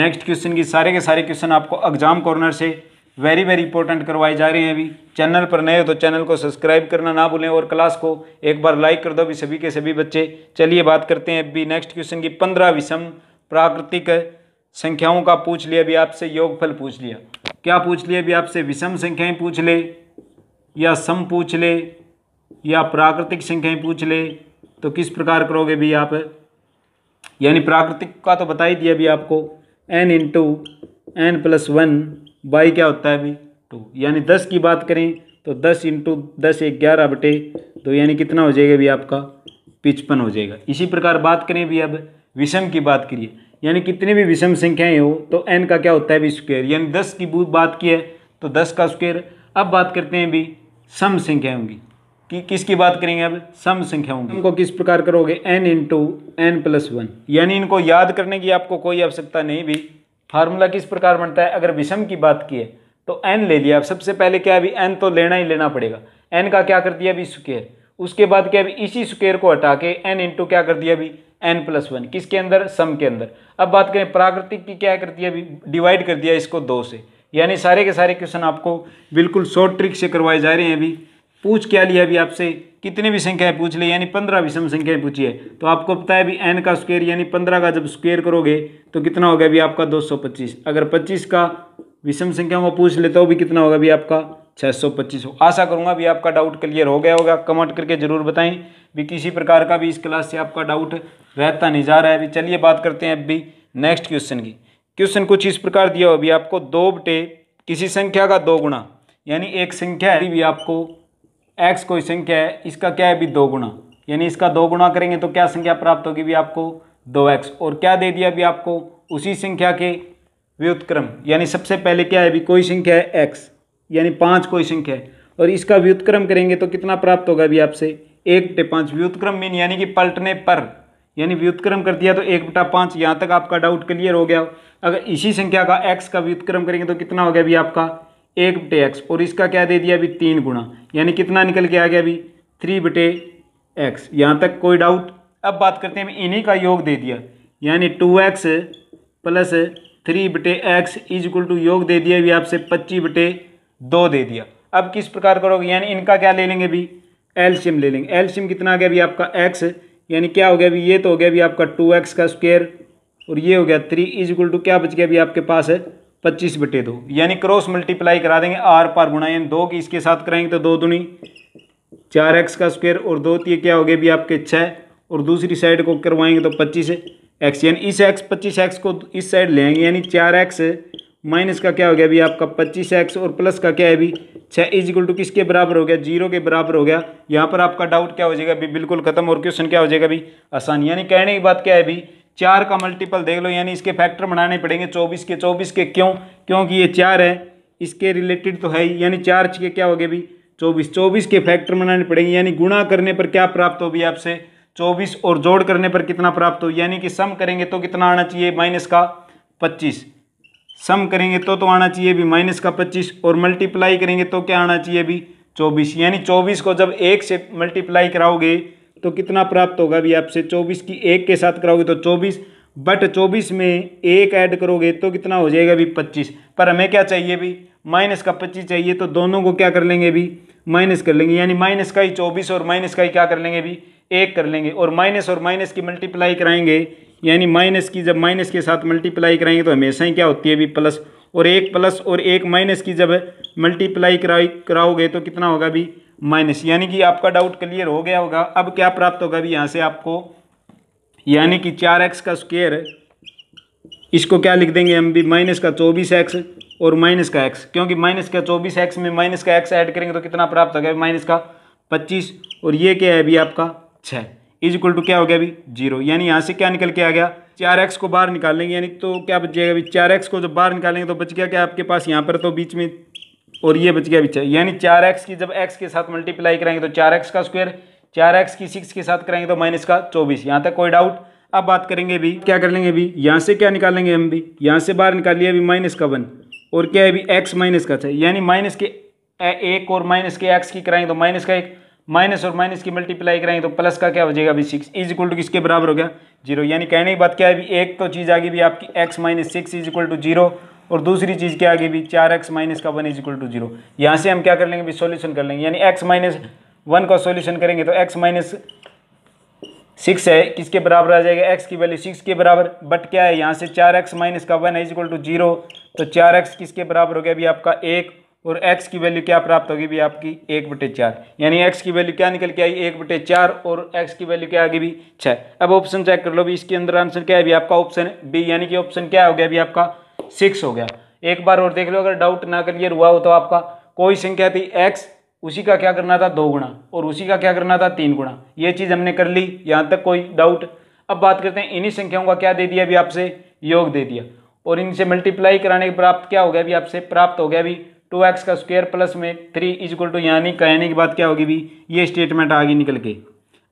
नेक्स्ट क्वेश्चन की सारे के सारे क्वेश्चन आपको एग्जाम कॉर्नर से वेरी वेरी इंपॉर्टेंट करवाए जा रहे हैं अभी चैनल पर नए हो तो चैनल को सब्सक्राइब करना ना भूलें और क्लास को एक बार लाइक कर दो अभी सभी के सभी बच्चे चलिए बात करते हैं अभी नेक्स्ट क्वेश्चन की पंद्रह विषम प्राकृतिक संख्याओं का पूछ लिया भी आपसे योगफल पूछ लिया क्या पूछ लिया भी आपसे विषम संख्याएं पूछ ले या सम पूछ ले या प्राकृतिक संख्याएं पूछ ले तो किस प्रकार करोगे भी आप यानी प्राकृतिक का तो बता ही दिया भी आपको N into N plus one by क्या होता है अभी टू यानी दस की बात करें तो दस इंटू दस एक ग्यारह बटे तो यानी कितना हो जाएगा भी आपका पिचपन हो जाएगा इसी प्रकार बात करें भी अब विषम की बात करिए यानी कितनी भी विषम संख्याएं हो तो एन का क्या होता है भी स्क्वेयर यानी दस की बात की है तो दस का स्क्वेयर अब बात करते हैं भी सम संख्याएं होंगी कि किसकी बात करेंगे अब सम संख्या होंगी इनको किस प्रकार करोगे N into N plus one यानी इनको याद करने की आपको कोई आवश्यकता नहीं भी फार्मूला किस प्रकार बनता है अगर विषम की बात की है तो एन ले लिया अब सबसे पहले क्या अभी एन तो लेना ही लेना पड़ेगा एन का क्या कर दिया अभी स्क्वेयर उसके बाद क्या अभी इसी स्क्वेयर को हटा के एन इंटू क्या कर दिया अभी एन प्लस वन किसके अंदर सम के अंदर अब बात करें प्राकृतिक की क्या कर दिया अभी डिवाइड कर दिया इसको दो से यानी सारे के सारे क्वेश्चन आपको बिल्कुल शॉर्ट ट्रिक से करवाए जा रहे हैं अभी पूछ क्या लिया अभी आपसे कितनी भी संख्याएं पूछ ली यानी पंद्रह विषम संख्याएं पूछी है तो आपको पता है अभी एन का स्क्वेयर यानी पंद्रह का जब स्क्वेयर करोगे तो कितना होगा अभी आपका दो सौ पच्चीस अगर पच्चीस का विषम संख्या वो पूछ लेता हो भी कितना होगा अभी आपका छः सौ पच्चीस हो आशा करूँगा भी आपका डाउट क्लियर हो गया होगा कमेंट करके ज़रूर बताएं भी किसी प्रकार का भी इस क्लास से आपका डाउट रहता नहीं जा रहा है अभी चलिए बात करते हैं अभी नेक्स्ट क्वेश्चन की क्वेश्चन कुछ इस प्रकार दिया हो अभी आपको दो बटे किसी संख्या का दो गुणा यानी एक संख्या है भी आपको एक्स कोई संख्या है इसका क्या है अभी दो गुणा यानी इसका दो गुणा करेंगे तो क्या संख्या प्राप्त होगी भी आपको दो एक्स और क्या दे दिया अभी आपको उसी संख्या के व्युतक्रम यानी सबसे पहले क्या है अभी कोई संख्या है एक्स यानी पाँच कोई संख्या है और इसका व्युतक्रम करेंगे तो कितना प्राप्त होगा अभी आपसे एक बटे पाँच व्युतक्रम मीन यानी कि पलटने पर यानी व्युतक्रम कर दिया तो एक बटा पाँच यहाँ तक आपका डाउट क्लियर हो गया अगर इसी संख्या का एक्स का व्युतक्रम करेंगे तो कितना हो गया अभी आपका एक बटे एक्स और इसका क्या दे दिया अभी तीन गुणा यानी कितना निकल के आ गया अभी थ्री बटे एक्स यहाँ तक कोई डाउट अब बात करते हैं इन्हीं का योग दे दिया यानी टू एक्स प्लस थ्री बटे एक्स इज इक्वल टू योग दे दिया अभी आपसे पच्चीस बटे दो दे दिया अब किस प्रकार करोगे यानी इनका क्या ले लेंगे भी एल्शियम ले लेंगे एल्शियम कितना आ गया अभी आपका एक्स यानी क्या हो गया अभी ये तो हो गया अभी आपका टू एक्स का स्क्वेयर और ये हो गया थ्री इज इक्वल टू क्या बच गया अभी आपके पास है पच्चीस बटे दो यानी क्रॉस मल्टीप्लाई करा देंगे आर पार गुणा यानी दो की इसके साथ कराएंगे तो दो दुनी चार एक्स का स्क्वेयर और दो ती तो क्या हो गया अभी आपके छः और दूसरी साइड को करवाएंगे तो पच्चीस एक्स यानी इस एक्स पच्चीस एक्स को इस साइड ले आएंगे यानी चार एक्स माइनस का क्या हो गया अभी आपका पच्चीस एक्स और प्लस का क्या है अभी छः इजिकल टू किसके बराबर हो गया जीरो के बराबर हो गया यहाँ पर आपका डाउट क्या हो जाएगा अभी बिल्कुल खत्म और क्वेश्चन क्या हो जाएगा अभी आसान यानी कहने की बात क्या है अभी चार का मल्टीपल देख लो यानी इसके फैक्टर बनाने पड़ेंगे चौबीस के चौबीस के क्यों क्योंकि ये चार है इसके रिलेटेड तो है ही यानी चार के क्या हो गया अभी चौबीस चौबीस के फैक्टर बनाने पड़ेंगे यानी गुणा करने पर क्या प्राप्त हो भी आपसे चौबीस और जोड़ करने पर कितना प्राप्त हो यानी कि सम करेंगे तो कितना आना चाहिए माइनस का पच्चीस सम करेंगे तो तो आना चाहिए भी माइनस का पच्चीस और मल्टीप्लाई करेंगे तो क्या आना चाहिए भी चौबीस यानी चौबीस को जब एक से मल्टीप्लाई कराओगे तो कितना प्राप्त होगा भी आपसे चौबीस की एक के साथ कराओगे तो चौबीस बट चौबीस में एक ऐड करोगे तो कितना हो जाएगा भी पच्चीस पर हमें क्या चाहिए भी माइनस का पच्चीस चाहिए तो दोनों को क्या कर लेंगे भी माइनस कर लेंगे यानी माइनस का ही चौबीस और माइनस का ही क्या कर लेंगे भी एक कर लेंगे और माइनस और माइनस की मल्टीप्लाई कराएंगे यानी माइनस की जब माइनस के साथ मल्टीप्लाई कराएंगे तो हमेशा ही क्या होती है अभी प्लस और एक प्लस और एक माइनस की जब मल्टीप्लाई कराई कराओगे तो कितना होगा अभी माइनस यानी कि आपका डाउट क्लियर हो गया होगा अब क्या प्राप्त होगा अभी यहाँ से आपको यानी कि चार एक्स का स्क्वेयर इसको क्या लिख देंगे हम भी माइनस का चौबीस एक्स और माइनस का एक्स क्योंकि माइनस का चौबीस एक्स में माइनस का एक्स ऐड करेंगे तो कितना प्राप्त होगा माइनस का पच्चीस और ये क्या है अभी आपका छः इज इक्वल टू क्या हो गया अभी जीरो यानी यहाँ से क्या निकल के आ गया चार एक्स को बाहर निकालेंगे यानी तो क्या बच जाएगा अभी चार एक्स को जब बाहर निकालेंगे तो बच गया क्या आपके पास यहाँ पर तो बीच में और ये बच गया बिचा यानी चार एक्स की जब एक्स के साथ मल्टीप्लाई कराएंगे तो चार एक्स का स्क्वायर चार एक्स की सिक्स के साथ कराएंगे तो माइनस का चौबीस यहाँ तक कोई डाउट अब बात करेंगे अभी क्या कर लेंगे अभी यहाँ से क्या निकालेंगे हम भी यहाँ से बाहर निकालिए अभी माइनस का वन और क्या है अभी एक्स माइनस का था यानी माइनस के एक और माइनस के एक्स की कराएंगे तो माइनस का एक माइनस और माइनस की मल्टीप्लाई कराएंगे तो प्लस का क्या हो जाएगा अभी सिक्स इज इक्वल टू किसके बराबर हो गया जीरो यानी कहने की बात क्या है अभी एक तो चीज़ आगे भी आपकी X minus six is equal to zero और दूसरी चीज़ क्या आगे भी चार एक्स माइनस का one is equal to zero यहाँ से हम क्या कर लेंगे अभी सोल्यूशन कर लेंगे यानी एक्स माइनस वन का सोल्यूशन करेंगे तो एक्स माइनस सिक्स है किसके बराबर आ जाएगा एक्स की वैल्यू सिक्स के बराबर बट क्या है यहाँ से चार एक्स माइनस का one is equal to zero तो चार एक्स किसके बराबर हो गया अभी आपका एक और x की वैल्यू क्या प्राप्त होगी भी आपकी एक बटे चार यानी x की वैल्यू क्या निकल के आई एक बटे चार और x की वैल्यू क्या आ गई भी छः अब ऑप्शन चेक कर लो भी इसके अंदर आंसर क्या है भी आपका ऑप्शन बी यानी कि ऑप्शन क्या हो गया अभी आपका सिक्स हो गया एक बार और देख लो अगर डाउट ना क्लियर हुआ हो तो आपका कोई संख्या थी एक्स उसी का क्या करना था दो गुणा और उसी का क्या करना था तीन गुणा ये चीज़ हमने कर ली यहाँ तक कोई डाउट अब बात करते हैं इन्हीं संख्याओं का क्या दे दिया अभी आपसे योग दे दिया और इनसे मल्टीप्लाई कराने के प्राप्त क्या हो गया अभी आपसे प्राप्त हो गया अभी टू एक्स का स्क्वेयर प्लस में थ्री इज इक्वल टू यानी कहने की बात क्या होगी भी ये स्टेटमेंट आगे निकल के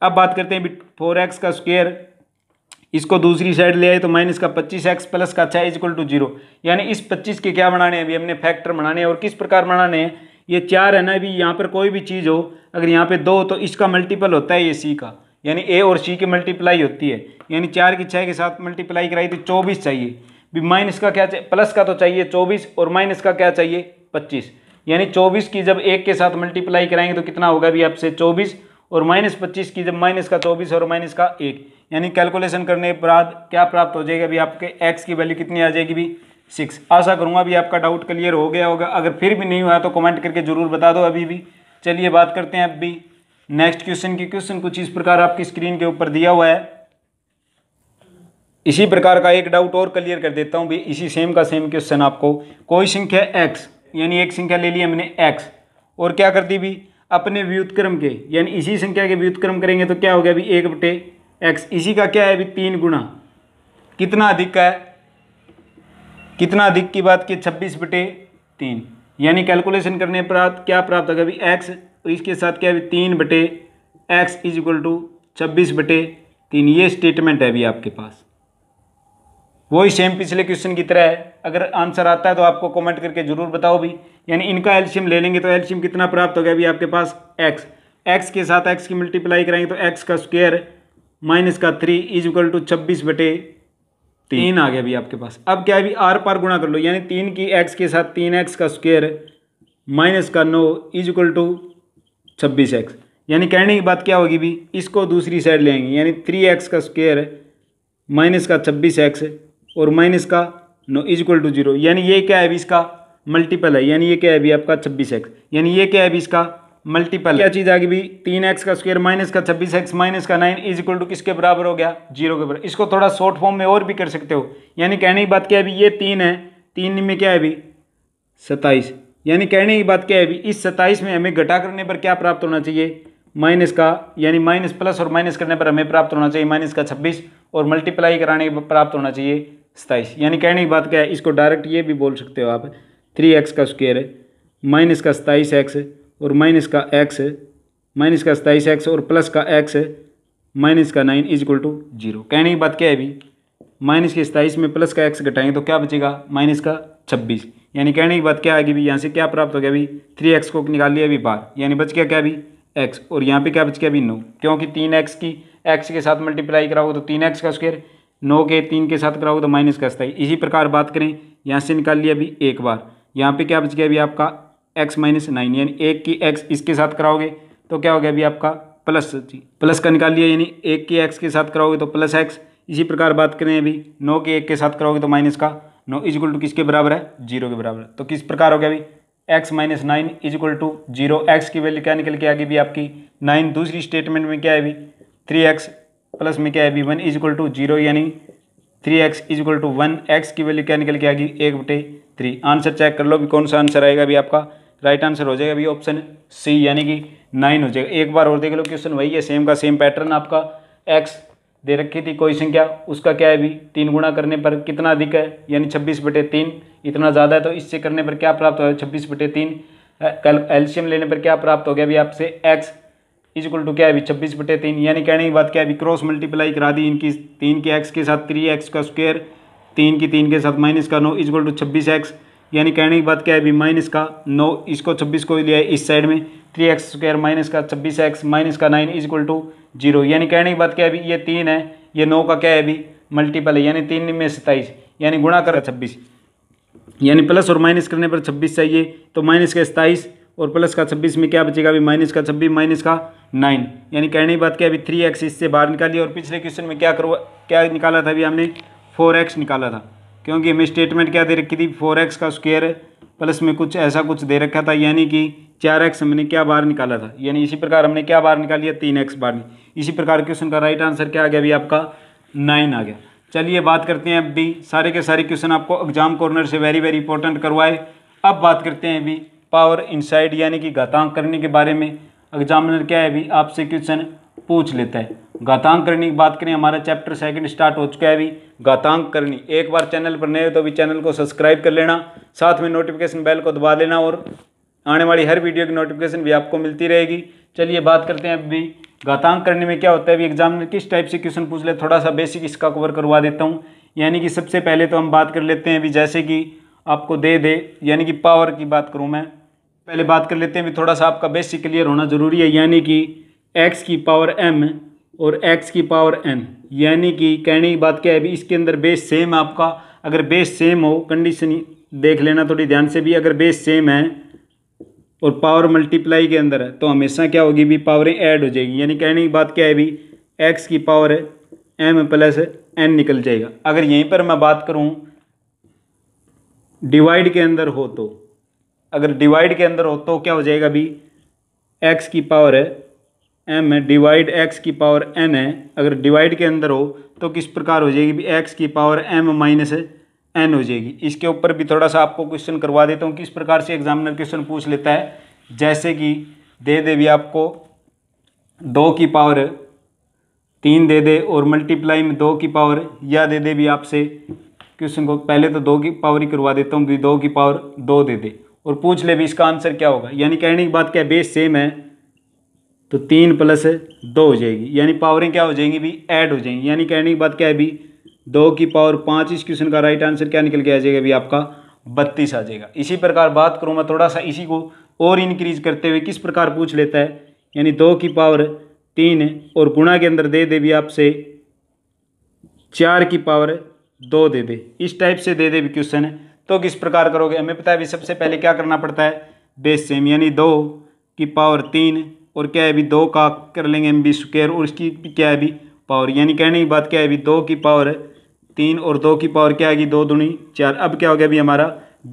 अब बात करते हैं फोर एक्स का स्क्वेयर इसको दूसरी साइड ले आए तो माइनस का पच्चीस एक्स प्लस का छः इजक्वल टू जीरो यानी इस पच्चीस के क्या बनाने हैं अभी हमने फैक्टर बनाने हैं और किस प्रकार बनाने हैं ये चार है ना अभी यहाँ पर कोई भी चीज़ हो अगर यहाँ पर दो तो इसका मल्टीपल होता है ये सी का यानी ए और सी की मल्टीप्लाई होती है यानी चार की छः के साथ मल्टीप्लाई कराई तो चौबीस चाहिए भी माइनस का क्या चाहिए प्लस का तो चाहिए चौबीस और माइनस का क्या चाहिए पच्चीस यानी चौबीस की जब एक के साथ मल्टीप्लाई कराएंगे तो कितना होगा भी आपसे चौबीस और माइनस पच्चीस की जब माइनस का चौबीस और माइनस का एक यानी कैलकुलेशन करने के बाद क्या प्राप्त हो जाएगा भी आपके एक्स की वैल्यू कितनी आ जाएगी भी सिक्स आशा करूँगा भी आपका डाउट क्लियर हो गया होगा अगर फिर भी नहीं हुआ तो कमेंट करके ज़रूर बता दो अभी भी चलिए बात करते हैं अब भी नेक्स्ट क्वेश्चन की क्वेश्चन कुछ इस प्रकार आपकी स्क्रीन के ऊपर दिया हुआ है इसी प्रकार का एक डाउट और क्लियर कर देता हूँ भी इसी सेम का सेम क्वेश्चन आपको कोई संख्या एक्स यानी एक संख्या ले ली हमने एक्स और क्या कर दी भी अपने व्युतक्रम के यानी इसी संख्या के व्युतक्रम करेंगे तो क्या हो गया अभी एक बटे एक्स इसी का क्या है अभी तीन गुणा कितना अधिक का है कितना अधिक की बात की छब्बीस बटे तीन यानी कैलकुलेशन करने प्राप्त क्या प्राप्त होगा अभी एक्स इसके साथ क्या अभी तीन बटे एक्स इज इक्वल टू छब्बीस बटे तीन ये स्टेटमेंट है अभी आपके पास वही सेम पिछले क्वेश्चन की तरह है अगर आंसर आता है तो आपको कमेंट करके जरूर बताओ भी यानी इनका एल्शियम ले लेंगे तो एल्शियम कितना प्राप्त हो गया अभी आपके पास एक्स एक्स के साथ एक्स की मल्टीप्लाई करेंगे तो एक्स का स्क्वेयर माइनस का थ्री इज इक्वल टू छब्बीस बटे तीन आ गया अभी आपके पास अब क्या है अभी आर पार गुणा कर लो यानी तीन की एक्स के साथ तीन एक्स का स्क्वेयर माइनस का नौ इज इक्वल टू छब्बीस एक्स यानी कहने की बात क्या होगी भी इसको दूसरी साइड ले आएंगे यानी थ्री एक्स का स्क्वेयर माइनस का छब्बीस एक्स और माइनस का नो इज इक्वल टू जीरो यानी ये क्या है इसका मल्टीपल है यानी ये क्या है अभी आपका छब्बीस एक्स यानी ये क्या है अभी इसका मल्टीपल क्या चीज़ आगे भी तीन एक्स का स्क्वायर माइनस का छब्बीस एक्स माइनस का नाइन इज इक्वल टू किसके बराबर हो गया जीरो के बराबर इसको थोड़ा शॉर्ट फॉर्म में और भी कर सकते हो यानी कहने की बात क्या है अभी ये तीन है तीन में क्या है अभी सत्ताईस यानी कहने की बात क्या है अभी इस सत्ताईस में हमें घटा करने पर क्या प्राप्त होना चाहिए माइनस का यानी माइनस प्लस और माइनस करने पर हमें प्राप्त होना चाहिए माइनस का छब्बीस और मल्टीप्लाई कराने पर प्राप्त होना चाहिए सताईस यानी कहने की बात क्या है इसको डायरेक्ट ये भी बोल सकते हो आप थ्री एक्स का स्क्वेयर माइनस का सताईस एक्स और माइनस का एक्स माइनस का सताइस एक्स और प्लस का एक्स माइनस का nine is equal to zero कहने की बात क्या है अभी माइनस के सताईस में प्लस का एक्स घटाएंगे तो क्या बचेगा माइनस का छब्बीस यानी कहने की बात क्या आएगी भी यहाँ से क्या प्राप्त हो गया अभी थ्री एक्स को निकाल लिया अभी बाहर यानी बच गया क्या अभी एक्स और यहाँ पे क्या बच गया अभी नौ क्योंकि तीन एक्स की एक्स के साथ मल्टीप्लाई कराओगे तो तीन एक्स का स्क्वेयर नौ के तीन के साथ कराओगे तो माइनस का स्थाई इसी प्रकार बात करें यहाँ से निकाल लिया अभी एक बार यहाँ पे क्या बच गया अभी आपका एक्स माइनस नाइन यानी एक की एक्स इसके साथ कराओगे तो क्या हो गया अभी आपका प्लस प्लस का निकाल लिया यानी एक की एक्स के साथ कराओगे तो प्लस एक्स इसी प्रकार बात करें अभी नौ के एक के साथ कराओगे तो माइनस का नौ इजक्ल टू किसके बराबर है जीरो के बराबर तो किस प्रकार हो गया अभी x minus nine is equal to zero x की वैल्यू क्या निकल के आ गई भी आपकी नाइन दूसरी स्टेटमेंट में क्या है अभी थ्री एक्स प्लस में क्या है v one is equal to zero यानी three x is equal to one x की वैल्यू क्या निकल के आ गई एक बटे थ्री आंसर चेक कर लो भी कौन सा आंसर आएगा अभी आपका राइट आंसर हो जाएगा अभी ऑप्शन सी यानी कि नाइन हो जाएगा एक बार और देख लो क्वेश्चन वही है सेम का सेम पैटर्न आपका एक्स दे रखी थी कोई संख्या उसका क्या है अभी तीन गुणा करने पर कितना अधिक है यानी छब्बीस बटे तीन इतना ज़्यादा है तो इससे करने पर क्या प्राप्त गया छब्बीस बटे तीन एल्शियम लेने पर क्या प्राप्त हो गया अभी आपसे एक्स इजिकल टू क्या है अभी छब्बीस बटे तीन यानी कहने की बात क्या है अभी क्रॉस मल्टीप्लाई करा दी इनकी तीन के एक्स के साथ थ्री एक्स का स्क्वेयर तीन की तीन के साथ माइनस का नौ इजिकल टू छब्बीस एक्स यानी कहने की बात क्या है अभी माइनस का नौ इसको छब्बीस को लिया है इस साइड में थ्री एक्स स्क्वेयर माइनस का छब्बीस एक्स माइनस का nine is equal to zero यानी कहने की बात क्या है अभी ये तीन है ये नौ का क्या है अभी मल्टीपल है यानी तीन में सत्ताईस यानी गुणा कर छब्बीस यानी प्लस और माइनस करने पर छब्बीस चाहिए तो माइनस का सत्ताईस और प्लस का छब्बीस में क्या बचेगा अभी माइनस का छब्बीस माइनस का नाइन यानी कहने की बात क्या अभी थ्री एक्स इससे बाहर निकाली और पिछले क्वेश्चन में क्या करवा क्या निकाला था अभी हमने फोर एक्स निकाला था क्योंकि हमें स्टेटमेंट क्या दे रखी थी फोर एक्स का स्क्वेयर प्लस में कुछ ऐसा कुछ दे रखा था यानी कि चार एक्स हमने क्या बाहर निकाला था यानी इसी प्रकार हमने क्या बाहर निकाली है तीन एक्स बाहर इसी प्रकार क्वेश्चन का राइट आंसर क्या आ गया अभी आपका नाइन आ गया चलिए बात करते हैं अभी सारे के सारे क्वेश्चन आपको एग्जाम कॉर्नर से वेरी वेरी इंपॉर्टेंट करवाए अब बात करते हैं अभी पावर इनसाइड यानी कि घातांक करने के बारे में एग्जामिनर क्या है अभी आपसे क्वेश्चन पूछ लेता है घातांक करनी की बात करें हमारा चैप्टर सेकंड स्टार्ट हो चुका है अभी घातांक करनी एक बार चैनल पर नए हो तो अभी चैनल को सब्सक्राइब कर लेना साथ में नोटिफिकेशन बेल को दबा लेना और आने वाली हर वीडियो की नोटिफिकेशन भी आपको मिलती रहेगी चलिए बात करते हैं अभी घातांक करने में क्या होता है अभी एग्जामिनर किस टाइप से क्वेश्चन पूछ ले थोड़ा सा बेसिक इसका कवर करवा देता हूँ यानी कि सबसे पहले तो हम बात कर लेते हैं अभी जैसे कि आपको दे दे यानी कि पावर की बात करूँ मैं पहले बात कर लेते हैं भी थोड़ा सा आपका बेसिक क्लियर होना ज़रूरी है यानी कि एक्स की पावर एम और एक्स की पावर एन यानी कि कहने की बात क्या है अभी इसके अंदर बेस सेम आपका अगर बेस सेम हो कंडीशन देख लेना थोड़ी ध्यान से भी अगर बेस सेम है और पावर मल्टीप्लाई के अंदर है तो हमेशा क्या होगी भी पावरें ऐड हो जाएगी यानी कहने की बात क्या है अभी एक्स की पावर एम प्लस एन निकल जाएगा अगर यहीं पर मैं बात करूँ डिवाइड के अंदर हो तो अगर डिवाइड के अंदर हो तो क्या हो जाएगा अभी एक्स की पावर है एम है डिवाइड एक्स की पावर एन है अगर डिवाइड के अंदर हो तो किस प्रकार हो जाएगी भी एक्स की पावर एम माइनस एन हो जाएगी इसके ऊपर भी थोड़ा सा आपको क्वेश्चन करवा देता हूँ किस प्रकार से एग्जामिनर क्वेश्चन पूछ लेता है जैसे कि दे दे भी आपको दो की पावर तीन दे दे और मल्टीप्लाई में दो की पावर या दे दे भी आपसे क्वेश्चन को पहले तो दो की पावर ही करवा देता हूँ दो की पावर दो दे दे और पूछ ले भी इसका आंसर क्या होगा यानी कहने की बात क्या बेस सेम है तो तीन प्लस दो हो जाएगी यानी पावरें क्या हो जाएंगी भी ऐड हो जाएंगी यानी कहने की बात क्या है अभी दो की पावर पाँच इस क्वेश्चन का राइट आंसर क्या निकल के आ जाएगा अभी आपका बत्तीस आ जाएगा इसी प्रकार बात करूँ मैं थोड़ा सा इसी को और इंक्रीज करते हुए किस प्रकार पूछ लेता है यानी दो की पावर तीन और गुणा के अंदर दे दे भी आपसे चार की पावर दो दे दे इस टाइप से दे दे भी क्वेश्चन है तो किस प्रकार करोगे हमें पता है सबसे पहले क्या करना पड़ता है बेस सेम यानी दो की पावर तीन और क्या है अभी दो का कर लेंगे एम बी स्क्र और इसकी क्या है अभी पावर यानी कहने की बात क्या है अभी दो की पावर तीन और दो की पावर क्या आएगी दो दूनी चार अब क्या हो गया अभी हमारा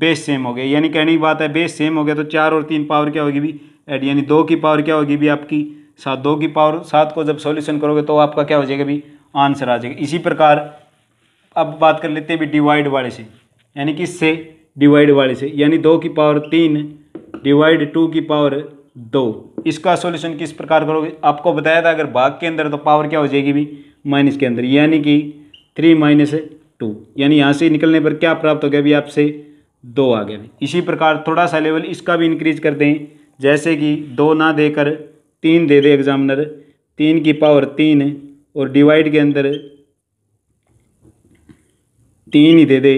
बेस सेम हो गया यानी कहने की बात है बेस सेम हो गया तो चार और तीन पावर क्या होगी भी एड यानी दो की पावर क्या होगी भी आपकी सात दो की पावर सात को जब सॉल्यूशन करोगे तो आपका क्या हो जाएगा भी आंसर आ जाएगा इसी प्रकार अब बात कर लेते हैं भी डिवाइड वाले से यानी कि से डिवाइड वाले से यानी दो की पावर तीन डिवाइड टू की पावर दो इसका सॉल्यूशन किस प्रकार करोगे आपको बताया था अगर भाग के अंदर तो पावर क्या हो जाएगी भी माइनस के अंदर यानी कि थ्री माइनस टू यानी यहाँ से निकलने पर क्या प्राप्त हो गया भी आपसे दो आ गया इसी प्रकार थोड़ा सा लेवल इसका भी इंक्रीज कर दें जैसे कि दो ना देकर तीन दे दे एग्जामिनर तीन की पावर तीन और डिवाइड के अंदर तीन ही दे दे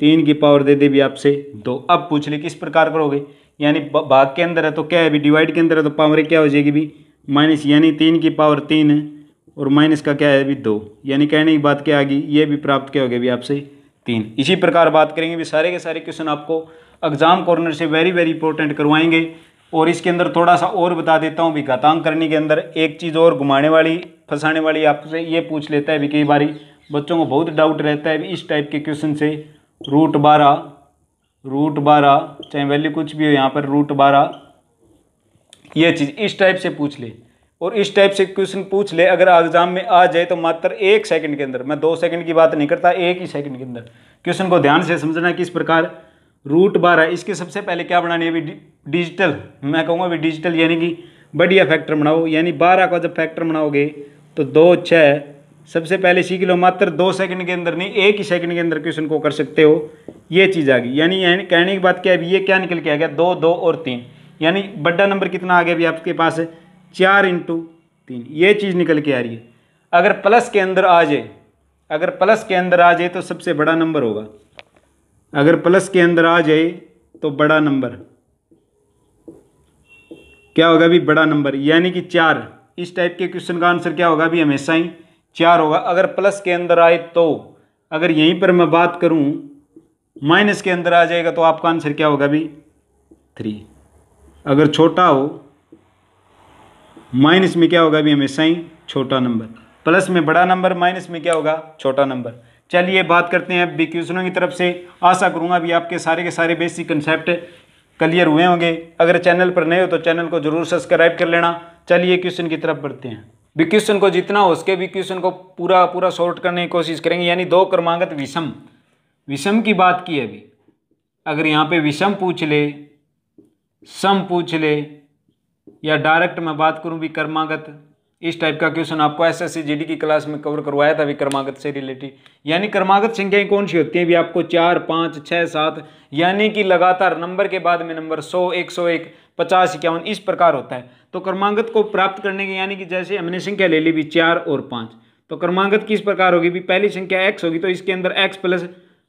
तीन की पावर दे दे भी आपसे दो तो अब पूछ ले किस प्रकार करोगे यानी भाग के अंदर है तो क्या है भी डिवाइड के अंदर है तो पावर क्या हो जाएगी भी माइनस यानी तीन की पावर तीन है और माइनस का क्या है अभी दो यानी कहने की बात क्या आ गई ये भी प्राप्त क्या हो गया अभी आपसे तीन इसी प्रकार बात करेंगे भी सारे के सारे क्वेश्चन आपको एग्जाम कॉर्नर से वेरी वेरी इंपॉर्टेंट करवाएंगे और इसके अंदर थोड़ा सा और बता देता हूँ भी घातांक करने के अंदर एक चीज़ और घुमाने वाली फंसाने वाली आपसे ये पूछ लेता है भी कई बारी बच्चों को बहुत डाउट रहता है भी इस टाइप के क्वेश्चन से रूट बारह रूट बारह चाहे वैल्यू कुछ भी हो यहाँ पर रूट बारह यह चीज़ इस टाइप से पूछ ले और इस टाइप से क्वेश्चन पूछ ले अगर एग्जाम में आ जाए तो मात्र एक सेकंड के अंदर मैं दो सेकंड की बात नहीं करता एक ही सेकंड के अंदर क्वेश्चन को ध्यान से समझना किस प्रकार रूट बारह इसके सबसे पहले क्या बनानी है अभी डिजिटल मैं कहूँगा अभी डिजिटल यानी कि बढ़िया फैक्टर बनाओ यानी बारह का जब फैक्टर बनाओगे तो दो छः सबसे पहले सीख लो मात्र दो सेकंड के अंदर नहीं एक ही सेकंड के अंदर क्वेश्चन को कर सकते हो ये चीज़ आ गई यानी कहने की बात क्या है ये क्या निकल के आ गया दो दो और तीन यानी बड्डा नंबर कितना आ गया अभी आपके पास है चार इंटू तीन ये चीज़ निकल के आ रही है अगर प्लस के अंदर आ जाए अगर प्लस के अंदर आ जाए तो सबसे बड़ा नंबर होगा अगर प्लस के अंदर आ जाए तो बड़ा नंबर क्या होगा अभी बड़ा नंबर यानी कि चार इस टाइप के क्वेश्चन का आंसर क्या होगा अभी हमेशा ही चार होगा अगर प्लस के अंदर आए तो अगर यहीं पर मैं बात करूं माइनस के अंदर आ जाएगा तो आपका आंसर क्या होगा अभी थ्री अगर छोटा हो माइनस में क्या होगा अभी हमेशा ही छोटा नंबर प्लस में बड़ा नंबर माइनस में क्या होगा छोटा नंबर चलिए बात करते हैं अब बी क्वेश्चनों की तरफ से आशा करूंगा अभी आपके सारे के सारे बेसिक कंसेप्ट क्लियर हुए होंगे अगर चैनल पर नए हो तो चैनल को जरूर सब्सक्राइब कर लेना चलिए क्वेश्चन की तरफ बढ़ते हैं भी क्वेश्चन को जितना हो सके भी क्वेश्चन को पूरा पूरा सॉर्ट करने की कोशिश करेंगे यानी दो क्रमांकत विषम विषम की बात की अभी अगर यहाँ पे विषम पूछ ले सम पूछ ले या डायरेक्ट मैं बात करूँ भी क्रमागत इस टाइप का क्वेश्चन आपको एस एस की क्लास में कवर करवाया था विक्रमागत से रिलेटेड यानी क्रमागत संख्याएं कौन सी होती हैं भी आपको चार पाँच छः सात यानी कि लगातार नंबर के बाद में नंबर सौ एक सौ एक पचास इक्यावन इस प्रकार होता है तो क्रमांगत को प्राप्त करने के यानी कि जैसे हमने संख्या ले ली भी चार और पाँच तो क्रमांगत किस प्रकार होगी भी पहली संख्या एक्स होगी तो इसके अंदर एक्स प्लस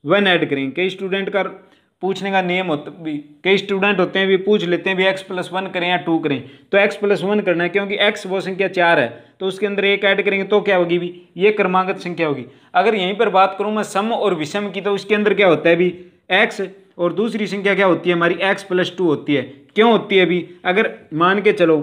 वन ऐड करेंगे कई स्टूडेंट का पूछने का नियम होता भी कई स्टूडेंट होते हैं भी पूछ लेते हैं भी एक्स प्लस वन करें या टू करें तो एक्स प्लस वन करना है क्योंकि एक्स वो संख्या चार है तो उसके अंदर एक ऐड करेंगे तो क्या होगी भी ये क्रमांगत संख्या होगी अगर यहीं पर बात करूँ मैं सम और विषम की तो उसके अंदर क्या होता है भी एक्स और दूसरी संख्या क्या होती है हमारी एक्स प्लस टू होती है क्यों होती है अभी अगर मान के चलो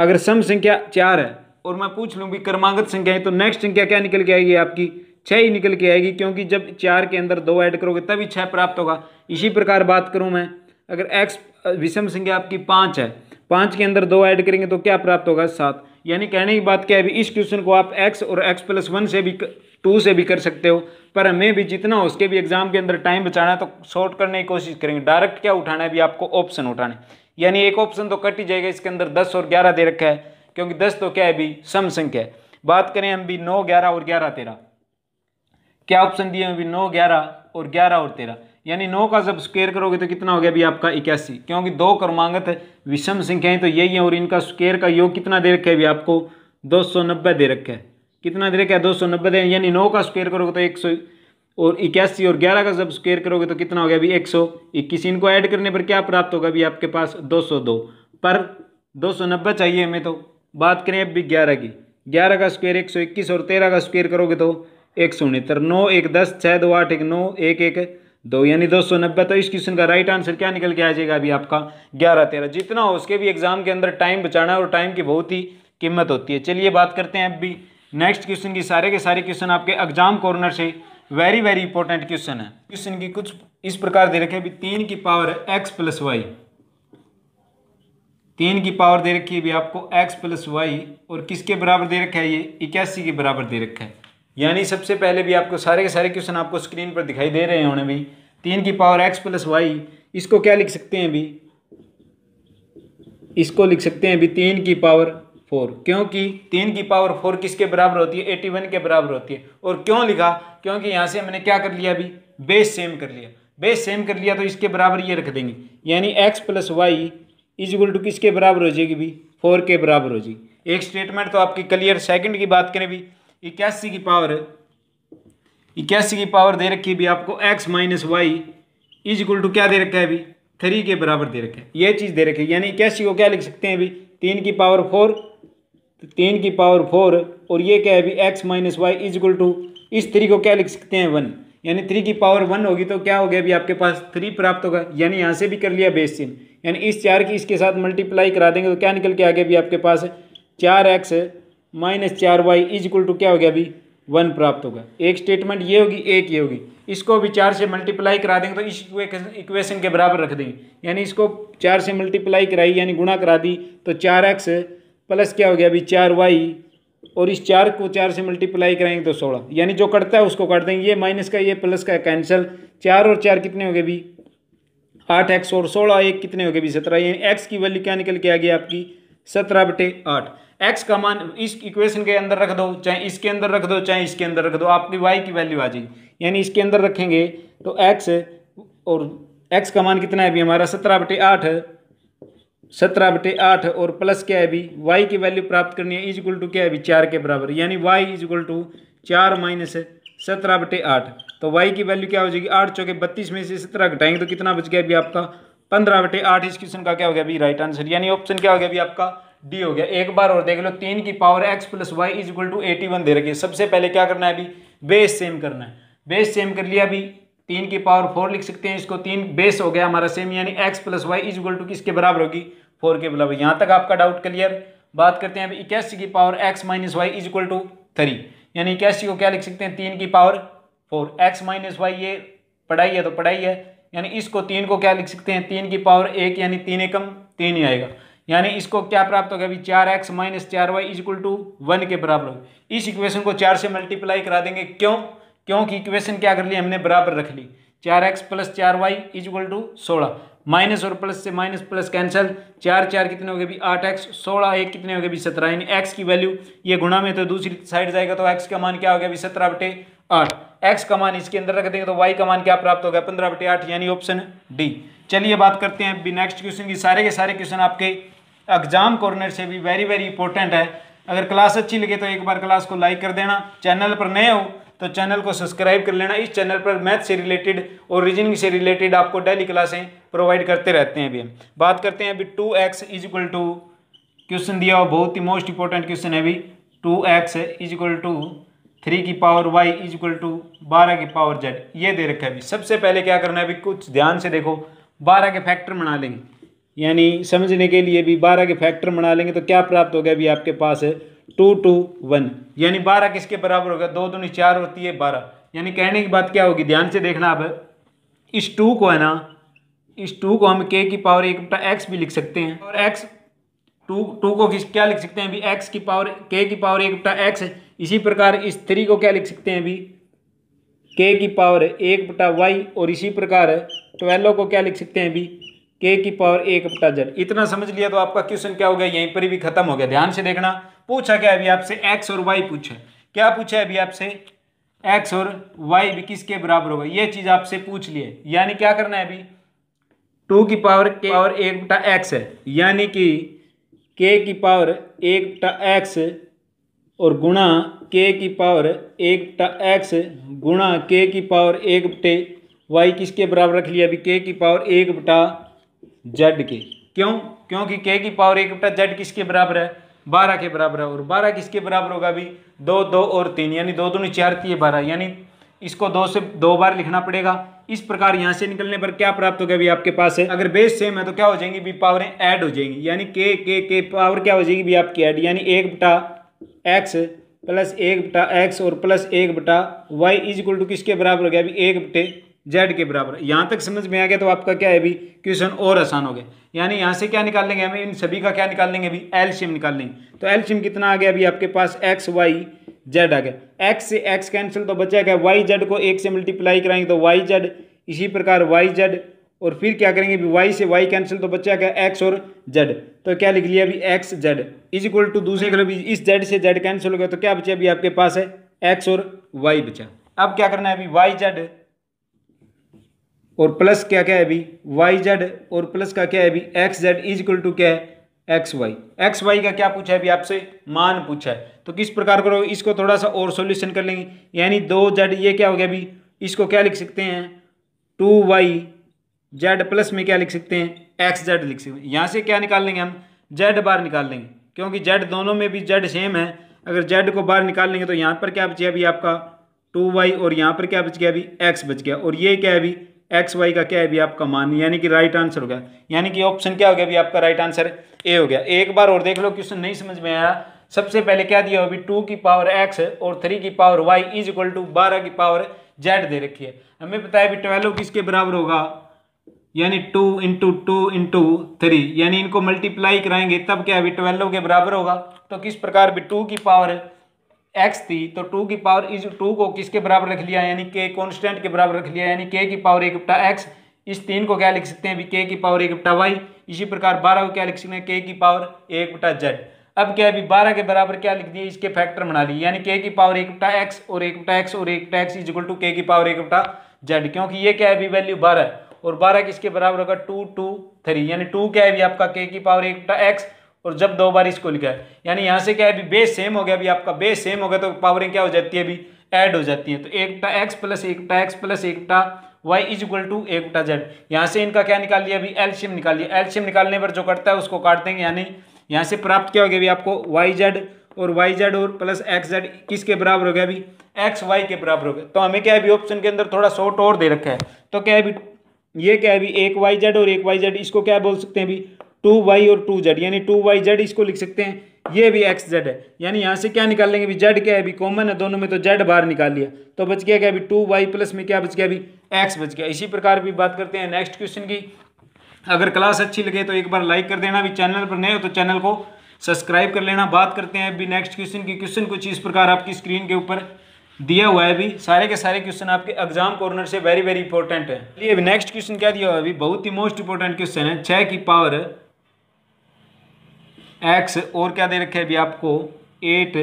अगर सम संख्या चार है और मैं पूछ लूँ भी क्रमागत संख्या है तो नेक्स्ट संख्या क्या निकल के आएगी आपकी छः ही निकल के आएगी क्योंकि जब चार के अंदर दो ऐड करोगे तभी छः प्राप्त होगा इसी प्रकार बात करूँ मैं अगर एक्स विषम संख्या आपकी पाँच है पाँच के अंदर दो ऐड करेंगे तो क्या प्राप्त होगा सात यानी कहने की बात क्या है अभी इस क्वेश्चन को आप एक्स और एक्स प्लस वन से भी टू से भी कर सकते हो पर हमें भी जितना हो उसके भी एग्जाम के अंदर टाइम बचाना है तो शॉर्ट करने की कोशिश करेंगे डायरेक्ट क्या उठाना है अभी आपको ऑप्शन उठाना है यानी एक ऑप्शन तो कट ही जाएगा इसके अंदर दस और ग्यारह दे रखा है क्योंकि दस तो क्या है अभी सम संख्या है बात करें हम भी नौ ग्यारह और ग्यारह तेरह क्या ऑप्शन दिए हम अभी नौ ग्यारह और ग्यारह और तेरह यानी नौ का जब स्क्वेयर करोगे तो कितना हो गया अभी आपका इक्यासी क्योंकि दो क्रमांगत विषम संख्याएं तो यही है और इनका स्क्वेयर का योग कितना दे रखा है अभी आपको दो सौ नब्बे दे रखा है कितना दे रखा है नब्बे दे यानी नौ का स्क्वेयर करोगे तो एक सौ और इक्यासी और ग्यारह का जब स्क्वेयर करोगे तो कितना हो गया अभी एक सौ इक्कीस इनको ऐड करने पर क्या प्राप्त होगा अभी आपके पास दो सौ दो पर दो सौ नब्बे चाहिए हमें तो बात करें अभी ग्यारह की ग्यारह का स्क्वेयर एक सौ इक्कीस और तेरह का स्क्वेयर करोगे तो एक सौ उनहत्तर नौ एक दस छः दो आठ एक नौ एक एक दो यानी दो सौ नब्बे तो इस क्वेश्चन का राइट आंसर क्या निकल के आ जाएगा अभी आपका ग्यारह तेरह जितना हो उसके भी एग्जाम के अंदर टाइम बचाना है और टाइम की बहुत ही कीमत होती है चलिए बात करते हैं अब भी नेक्स्ट क्वेश्चन की सारे के सारे क्वेश्चन आपके एग्जाम कॉर्नर से वेरी वेरी इंपॉर्टेंट क्वेश्चन है क्वेश्चन की कुछ इस प्रकार दे रखे अभी तीन की पावर है एक्स प्लस वाई तीन की पावर दे रखी है अभी आपको एक्स प्लस वाई और किसके बराबर दे रखा है ये इक्यासी के बराबर दे रखा है यानी सबसे पहले भी आपको सारे के सारे क्वेश्चन आपको स्क्रीन पर दिखाई दे रहे होने भाई तीन की पावर एक्स प्लस वाई इसको क्या लिख सकते हैं अभी इसको लिख सकते हैं अभी तीन की पावर फोर क्योंकि तीन की पावर फोर किसके बराबर होती है एटी वन के बराबर होती है और क्यों लिखा क्योंकि यहाँ से हमने क्या कर लिया अभी बेस सेम कर लिया बेस सेम कर लिया तो इसके बराबर ये रख देंगे यानी x plus y is equal to किसके बराबर हो जाएगी भी फोर के बराबर हो जाएगी एक स्टेटमेंट तो आपकी क्लियर सेकंड की बात करें भी इक्यासी की पावर इक्यासी की पावर दे रखी है भी आपको x minus y is equal to क्या दे रखा है अभी थ्री के बराबर दे रखा है ये चीज़ दे रखी है यानी इक्यासी को क्या लिख सकते हैं अभी तीन की पावर फोर तो तीन की पावर फोर और ये क्या है अभी x minus y is equal to इस थ्री को क्या लिख सकते हैं वन यानी थ्री की पावर वन होगी तो क्या हो गया अभी आपके पास थ्री प्राप्त होगा यानी यहाँ से भी कर लिया बेस चिन्ह यानी इस चार की इसके साथ मल्टीप्लाई करा देंगे तो क्या निकल के आ गया अभी आपके पास चार एक्स माइनस चार वाई इज इक्वल टू क्या हो गया अभी वन प्राप्त होगा एक स्टेटमेंट ये होगी एक ये होगी इसको अभी चार से मल्टीप्लाई करा देंगे तो इस इक्वेशन के बराबर रख देंगे यानी इसको चार से मल्टीप्लाई कराई यानी गुणा करा दी तो चार एक्स प्लस क्या हो गया अभी चार वाई और इस चार को चार से मल्टीप्लाई कराएंगे तो सोलह यानी जो कटता है उसको काट देंगे ये माइनस का ये प्लस का कैंसिल चार और चार कितने हो गए अभी आठ एक्स और सोलह एक कितने हो गए अभी सत्रह यानी एक्स की वैल्यू क्या निकल के आ गई आपकी सत्रह बटे आठ एक्स का मान इस इक्वेशन के अंदर रख दो चाहे इसके अंदर रख दो चाहे इसके अंदर रख दो आपकी वाई की वैल्यू आ जाएगी यानी इसके अंदर रखेंगे तो एक्स और एक्स का मान कितना है अभी हमारा सत्रह बटे आठ सत्रह बटे आठ और प्लस क्या है अभी वाई की वैल्यू प्राप्त करनी है इज इक्वल टू क्या है अभी चार के बराबर यानी वाई इज इक्वल टू चार माइनस सत्रह बटे आठ तो वाई की वैल्यू क्या हो जाएगी आठ चौके बत्तीस में से सत्रह घटाएंगे तो कितना बच गया अभी आपका पंद्रह बटे आठ इस क्वेश्चन का क्या हो गया अभी राइट आंसर यानी ऑप्शन क्या हो गया अभी आपका डी हो गया एक बार और देख लो तीन की power x plus y is equal to eighty one दे रखी है सबसे पहले क्या करना है अभी बेस सेम करना है बेस सेम कर लिया अभी तीन की पावर फोर लिख सकते हैं इसको तीन बेस हो गया हमारा सेम यानी x plus y is equal to किसके बराबर होगी फोर के बराबर यहाँ तक आपका डाउट क्लियर बात करते हैं अभी इक्यासी की power x minus y is equal to three यानी इक्यासी को क्या लिख सकते हैं तीन की power four x minus y ये पढ़ाई है तो पढ़ाई है यानी इसको तीन को क्या लिख सकते हैं तीन की पावर एक यानी तीन एकम तीन ही आएगा यानी इसको क्या प्राप्त होगा अभी चार एक्स माइनस चार वाई इजक्ल टू वन के बराबर होगा इस इक्वेशन को चार से मल्टीप्लाई करा देंगे क्यों क्योंकि इक्वेशन क्या कर ली हमने बराबर रख ली चार एक्स प्लस चार वाई इजक्ल टू सोलह माइनस और प्लस से माइनस प्लस कैंसिल चार चार कितने हो गए अभी आठ एक्स सोलह एक कितने हो गए भी सत्रह यानी एक्स की वैल्यू ये गुणा में तो दूसरी साइड जाएगा तो एक्स का मान क्या हो गया अभी सत्रह बटे आठ एक्स का मान इसके अंदर रख देंगे तो वाई का मान क्या प्राप्त होगा पंद्रह बटे आठ यानी ऑप्शन डी चलिए बात करते हैं अभी नेक्स्ट क्वेश्चन की सारे के सारे क्वेश्चन आपके एग्ज़ाम कॉर्नर से भी वेरी वेरी इंपॉर्टेंट है अगर क्लास अच्छी लगे तो एक बार क्लास को लाइक कर देना चैनल पर नए हो तो चैनल को सब्सक्राइब कर लेना इस चैनल पर मैथ से रिलेटेड और रीजनिंग से रिलेटेड आपको डेली क्लासें प्रोवाइड करते रहते हैं अभी हम बात करते हैं अभी two x is equal to question दिया हुआ बहुत ही मोस्ट इंपॉर्टेंट क्वेश्चन है अभी two x is equal to three की power y is equal to बारह की पावर जेड ये दे रखा है अभी सबसे पहले क्या करना है अभी कुछ ध्यान से देखो बारह के फैक्टर बना लेंगे यानी समझने के लिए भी बारह के फैक्टर बना लेंगे तो क्या प्राप्त हो गया अभी आपके पास है टू टू वन यानी बारह किसके बराबर होगा दो दूनी चार होती है बारह यानी कहने की बात क्या होगी ध्यान से देखना आप इस टू को है ना इस टू को हम के की पावर एक बटा एक्स भी लिख सकते हैं और एक्स टू टू को किस क्या लिख सकते हैं अभी एक्स की पावर के की पावर एक बटा एक्स इसी प्रकार इस थ्री को क्या लिख सकते हैं अभी के की पावर एक बटा वाई और इसी प्रकार ट्वेल्व को क्या लिख सकते हैं अभी के की पावर एक बटा जेड इतना समझ लिया तो आपका क्वेश्चन क्या हो गया यहीं पर भी खत्म हो गया ध्यान से देखना पूछा क्या अभी आपसे एक्स और वाई पूछा क्या पूछा अभी आपसे एक्स और वाई भी किसके बराबर होगा ये चीज आपसे पूछ लिए यानी क्या करना है अभी टू की पावर के और एक बटा एक्स है यानी कि के की पावर एक बटा एक्स और गुणा के की पावर एक बटा एक्स गुणा के की पावर एक बटे वाई किसके बराबर रख लिया अभी के की पावर एक बटा जेड के क्यों क्योंकि के की पावर एक बटा जेड किसके बराबर है बारह के बराबर है और बारह किसके बराबर होगा अभी दो दो और तीन यानी दो दोनों चार की बारह यानी इसको दो से दो बार लिखना पड़ेगा इस प्रकार यहाँ से निकलने पर क्या प्राप्त होगा अभी आपके पास है अगर बेस सेम है तो क्या हो जाएंगी भी पावरें ऐड हो जाएंगी यानी के के के पावर क्या हो जाएगी भी आपकी ऐड यानी एक बटा एक्स प्लस एक बटा एक्स और प्लस एक बटा वाई इज इक्वल टू किसके बराबर हो गया अभी एक बटे जेड के बराबर यहाँ तक समझ में आ गया तो आपका क्या है अभी क्वेश्चन और आसान हो गया यानी यहाँ से क्या निकाल लेंगे हमें इन सभी का क्या निकाल लेंगे अभी एल एल्शियम निकाल लेंगे तो एल एल्शियम कितना आ गया अभी आपके पास एक्स वाई जेड आ गया एक्स से एक्स कैंसिल तो बचा गया वाई जेड को एक से मल्टीप्लाई कराएंगे तो वाई जेड इसी प्रकार वाई जेड और फिर क्या करेंगे अभी वाई से वाई कैंसिल तो बचा क्या एक्स और जेड तो क्या लिख लिया अभी x z is equal to दूसरे कलर इस जेड से जेड कैंसिल हो गया तो क्या बचा अभी आपके पास है एक्स और वाई बचा अब क्या करना है अभी वाई जेड और प्लस क्या क्या है अभी वाई जेड और प्लस का क्या है अभी x z is equal to क्या है एक्स वाई एक्स वाई का क्या पूछा है अभी आपसे मान पूछा है तो किस प्रकार करोगे इसको थोड़ा सा और सॉल्यूशन कर लेंगे यानी दो जेड ये क्या हो गया अभी इसको क्या लिख सकते हैं टू वाई जेड प्लस में क्या लिख सकते हैं एक्स जेड लिख सकते हैं यहाँ से क्या निकाल लेंगे हम जेड बार निकाल लेंगे क्योंकि जेड दोनों में भी जेड सेम है अगर जेड को बाहर निकाल लेंगे तो यहाँ पर क्या बच गया अभी आपका टू वाई और यहाँ पर क्या बच गया अभी एक्स बच गया और ये क्या है अभी एक्स वाई का क्या है भी आपका मान यानी कि राइट आंसर हो गया यानी कि ऑप्शन क्या हो गया भी आपका राइट आंसर ए हो गया एक बार और देख लो क्वेश्चन नहीं समझ में आया सबसे पहले क्या दिया अभी टू की पावर एक्स और थ्री की power y is equal to बारह की पावर जेड दे रखी है हमें पता है अभी ट्वेल्व किसके बराबर होगा यानी two into two into three यानी इनको मल्टीप्लाई कराएंगे तब क्या अभी ट्वेल्व के बराबर होगा तो किस प्रकार भी टू की पावर एक्स थी तो टू की पावर इज टू को किसके बराबर रख लिया यानी के कॉन्स्टेंट के बराबर रख लिया यानी के की पावर एक बटा एक्स इस तीन को क्या लिख सकते हैं अभी के की पावर एक बटा वाई इसी प्रकार बारह को क्या लिख सकते हैं के की पावर एक बटा जेड अब क्या अभी बारह के बराबर क्या लिख दिए इसके फैक्टर बना लिए यानी के की पावर एक बटा एक्स और एक बटा एक्स और एक बटा एक्स इज इक्वल टू के की पावर एक बटा जेड क्योंकि ये क्या अभी वैल्यू बारह और बारह किसके बराबर होगा टू टू थ्री यानी टू क्या है अभी आपका के की पावर एक बटा एक्स और जब दो बार इसको लिखा है यानी यहाँ से क्या है अभी बेस सेम हो गया अभी आपका बेस सेम हो गया तो पावरिंग क्या हो जाती है अभी ऐड हो जाती है तो एकटा एक्स प्लस एकटा एक्स प्लस एकटा वाई इज इक्वल टू एकटा जेड यहाँ से इनका क्या निकाल लिया अभी एल्शियम निकाल लिया एल्शियम निकालने पर जो कटता है उसको काट देंगे यानी यहाँ से प्राप्त क्या हो गया अभी आपको वाई जेड और वाई जेड और प्लस एक्स जेड किसके बराबर हो गया अभी एक्स वाई के बराबर हो गया तो हमें क्या है अभी ऑप्शन के अंदर थोड़ा शॉर्ट और दे रखा है तो क्या है अभी ये क्या है अभी एक वाई जेड और एक वाई जेड इसको क्या बोल सकते हैं अभी टू वाई और टू जेड यानी टू वाई जेड इसको लिख सकते हैं ये भी एक्स जेड है यानी यहाँ से क्या निकाल लेंगे अभी जेड क्या है अभी कॉमन है दोनों में तो जेड बाहर निकाल लिया तो बच गया क्या अभी टू वाई प्लस में क्या बच गया अभी एक्स बच गया इसी प्रकार भी बात करते हैं नेक्स्ट क्वेश्चन की अगर क्लास अच्छी लगे तो एक बार लाइक कर देना अभी चैनल पर नए हो तो चैनल को सब्सक्राइब कर लेना बात करते हैं अभी नेक्स्ट क्वेश्चन की क्वेश्चन कुछ इस प्रकार आपकी स्क्रीन के ऊपर दिया हुआ है अभी सारे के सारे क्वेश्चन आपके एग्जाम कॉर्नर से वेरी वेरी इंपॉर्टेंट है अभी नेक्स्ट क्वेश्चन क्या दिया हुआ है अभी बहुत ही मोस्ट इंपॉर्टेंट क्वेश्चन है छः की पावर एक्स और क्या दे रखे है अभी आपको एट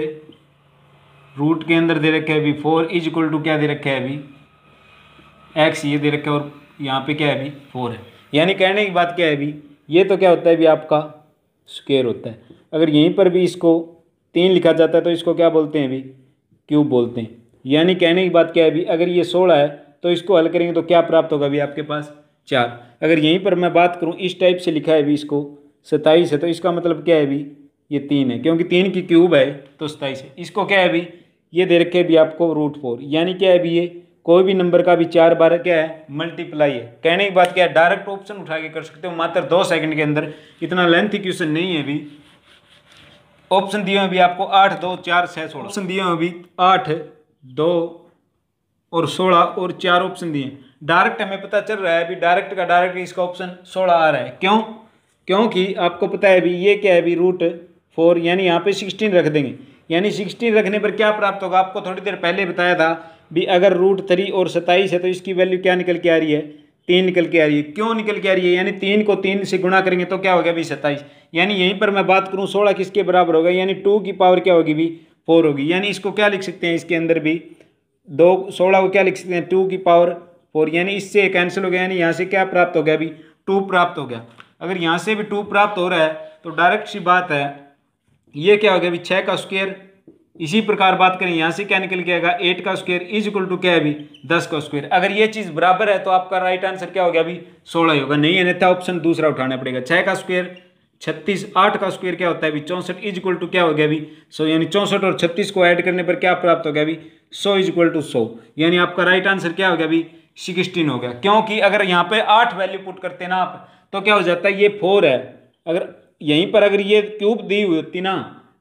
रूट के अंदर दे रखे है अभी फोर इज इक्वल टू क्या दे रखे है अभी एक्स ये दे रखे है और यहाँ पे क्या है अभी फोर है यानी कहने की बात क्या है अभी ये तो क्या होता है अभी आपका स्क्वेयर होता है अगर यहीं पर भी इसको तीन लिखा जाता है तो इसको क्या बोलते हैं अभी क्यूब बोलते हैं यानी कहने की बात क्या है अभी अगर ये सोलह है तो इसको हल करेंगे तो क्या प्राप्त होगा अभी आपके पास चार अगर यहीं पर मैं बात करूँ इस टाइप से लिखा है अभी इसको सताईस है तो इसका मतलब क्या है अभी ये तीन है क्योंकि तीन की क्यूब है तो सताइस है इसको क्या है अभी ये दे रखे भी आपको रूट फोर यानी क्या है अभी ये कोई भी नंबर का भी चार बार क्या है मल्टीप्लाई है कहने की बात क्या है डायरेक्ट ऑप्शन उठा के कर सकते हो मात्र दो सेकंड के अंदर इतना लेंथी क्वेश्चन नहीं है अभी ऑप्शन दिए हैं अभी आपको आठ दो चार छः सोलह ऑप्शन दिए हैं अभी आठ दो और सोलह और चार ऑप्शन दिए डायरेक्ट हमें पता चल रहा है अभी डायरेक्ट का डायरेक्ट इसका ऑप्शन सोलह आ रहा है क्यों क्योंकि आपको पता है अभी ये क्या है अभी रूट फोर यानी यहाँ पे सिक्सटीन रख देंगे यानी सिक्सटीन रखने पर क्या प्राप्त होगा आपको थोड़ी देर पहले बताया था भी अगर रूट थ्री और सत्ताईस है तो इसकी वैल्यू क्या निकल के आ रही है तीन निकल के आ रही है क्यों निकल के आ रही है यानी तीन को तीन से गुणा करेंगे तो क्या हो गया भी सत्ताईस यानी यहीं पर मैं बात करूँ सोलह किसके बराबर होगा यानी टू की पावर क्या होगी भी फोर होगी यानी इसको क्या लिख सकते हैं इसके अंदर भी दो सोलह को क्या लिख सकते हैं टू की पावर फोर यानी इससे कैंसिल हो गया यानी यहाँ से क्या प्राप्त हो गया अभी टू प्राप्त हो गया अगर यहाँ से भी टू प्राप्त हो रहा है तो डायरेक्ट सी बात है ये क्या हो गया अभी छः का स्क्वेयर इसी प्रकार बात करें यहाँ से क्या निकल के आएगा एट का स्क्वेयर इज इक्वल टू क्या अभी दस का स्क्वेयर अगर ये चीज़ बराबर है तो आपका राइट आंसर क्या हो गया अभी सोलह ही होगा नहीं अन्यथा ऑप्शन दूसरा उठाना पड़ेगा छः का स्क्वेयर छत्तीस आठ का स्क्वेयर क्या होता है अभी चौंसठ इज इक्वल टू क्या हो गया अभी सो यानी चौंसठ और छत्तीस को ऐड करने पर क्या प्राप्त हो गया अभी सौ इज इक्वल टू सौ यानी आपका राइट आंसर क्या हो गया अभी सिक्सटीन हो गया क्योंकि अगर यहाँ पे आठ वैल्यू पुट करते ना आप तो क्या हो जाता है ये फोर है अगर यहीं पर अगर ये क्यूब दी हुई होती ना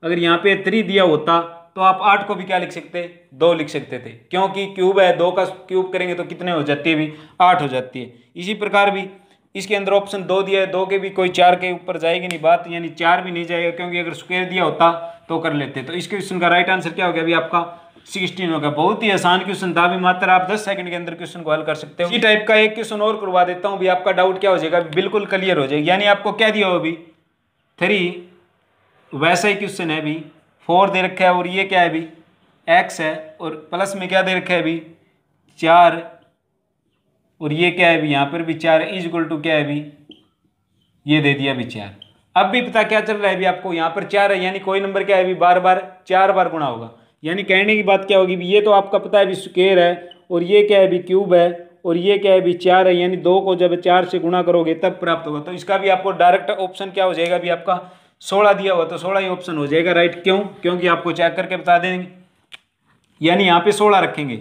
अगर यहाँ पे थ्री दिया होता तो आप आठ को भी क्या लिख सकते दो लिख सकते थे क्योंकि क्यूब है दो का क्यूब करेंगे तो कितने हो जाती है भी आठ हो जाती है इसी प्रकार भी इसके अंदर ऑप्शन दो दिया है दो के भी कोई चार के ऊपर जाएगी नहीं बात यानी चार भी नहीं जाएगा क्योंकि अगर स्क्वेयर दिया होता तो कर लेते तो इस क्वेश्चन का राइट आंसर क्या हो गया अभी आपका सिक्सटीन होगा बहुत ही आसान क्वेश्चन था भी मात्र आप दस सेकंड के अंदर क्वेश्चन को हल कर सकते हो इसी टाइप का एक क्वेश्चन और करवा देता हूँ भी आपका डाउट क्या हो जाएगा बिल्कुल क्लियर हो जाएगा यानी आपको क्या दिया हो अभी थ्री वैसा ही क्वेश्चन है अभी फोर दे रखा है और ये क्या है अभी एक्स है और प्लस में क्या दे रखा है अभी चार और ये क्या है अभी यहाँ पर भी चार इज इक्वल टू क्या है अभी ये दे दिया अभी चार अब भी पता क्या चल रहा है अभी आपको यहाँ पर चार है यानी कोई नंबर क्या है अभी बार बार चार बार गुणा होगा यानी कहने की बात क्या होगी ये तो आपका पता है भी स्क्वेयर है और ये क्या है भी क्यूब है और ये क्या है भी चार है यानी दो को जब चार से गुणा करोगे तब प्राप्त होगा तो इसका भी आपको डायरेक्ट ऑप्शन क्या हो जाएगा भी आपका सोलह दिया हुआ तो सोलह ही ऑप्शन हो जाएगा राइट क्यों क्योंकि आपको चेक करके बता देंगे यानी यहाँ पे सोलह रखेंगे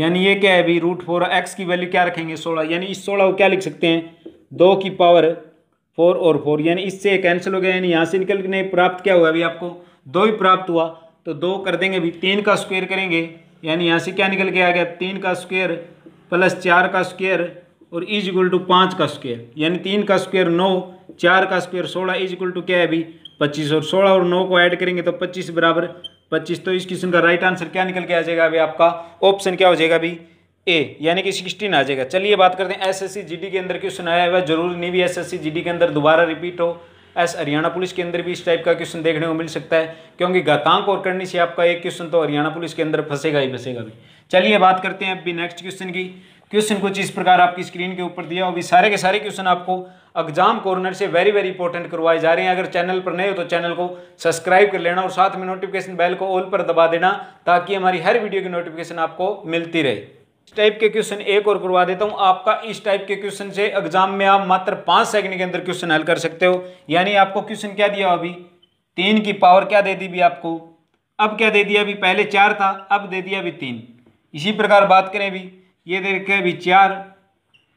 यानी ये क्या है अभी रूट फोर एक्स की वैल्यू क्या रखेंगे सोलह यानी इस सोलह को क्या लिख सकते हैं दो की पावर फोर और फोर यानी इससे कैंसिल हो गया यानी यहाँ से निकल नहीं प्राप्त क्या हुआ अभी आपको दो ही प्राप्त हुआ तो दो कर देंगे अभी तीन का स्क्वायर करेंगे यानी यहाँ से क्या निकल के आ गया तीन का स्क्वायर प्लस चार का स्क्वायर और इज इक्वल टू पाँच का स्क्वायर यानी तीन का स्क्वायर नौ चार का स्क्वायर सोलह इज इक्वल टू क्या है अभी पच्चीस और सोलह और नौ को ऐड करेंगे तो पच्चीस बराबर पच्चीस तो इस क्वेश्चन का राइट आंसर क्या निकल के आ जाएगा अभी आपका ऑप्शन क्या हो जाएगा अभी ए यानी कि सिक्सटीन आ जाएगा चलिए बात करते हैं जी डी के अंदर क्वेश्चन आया हुआ जरूरी नहीं भी जी डी के अंदर दोबारा रिपीट हो एस हरियाणा पुलिस के अंदर भी इस टाइप का क्वेश्चन देखने को मिल सकता है क्योंकि गतांक और करनी से आपका एक क्वेश्चन तो हरियाणा पुलिस के अंदर फंसेगा ही फंसेगा भी चलिए बात करते हैं अभी नेक्स्ट क्वेश्चन की क्वेश्चन कुछ इस प्रकार आपकी स्क्रीन के ऊपर दिया अभी सारे के सारे क्वेश्चन आपको एग्जाम कॉर्नर से वेरी वेरी इंपॉर्टेंट करवाए जा रहे हैं अगर चैनल पर नए हो तो चैनल को सब्सक्राइब कर लेना और साथ में नोटिफिकेशन बेल को ऑल पर दबा देना ताकि हमारी हर वीडियो की नोटिफिकेशन आपको मिलती रहे टाइप के क्वेश्चन एक और करवा देता हूं आपका इस टाइप के क्वेश्चन से एग्जाम में आप मात्र पांच सेकंड के अंदर क्वेश्चन हल कर सकते हो यानी आपको क्वेश्चन क्या दिया अभी तीन की पावर क्या दे दी भी आपको अब क्या दे दिया अभी पहले चार था अब दे दिया अभी तीन इसी प्रकार बात करें अभी ये दे रखे अभी चार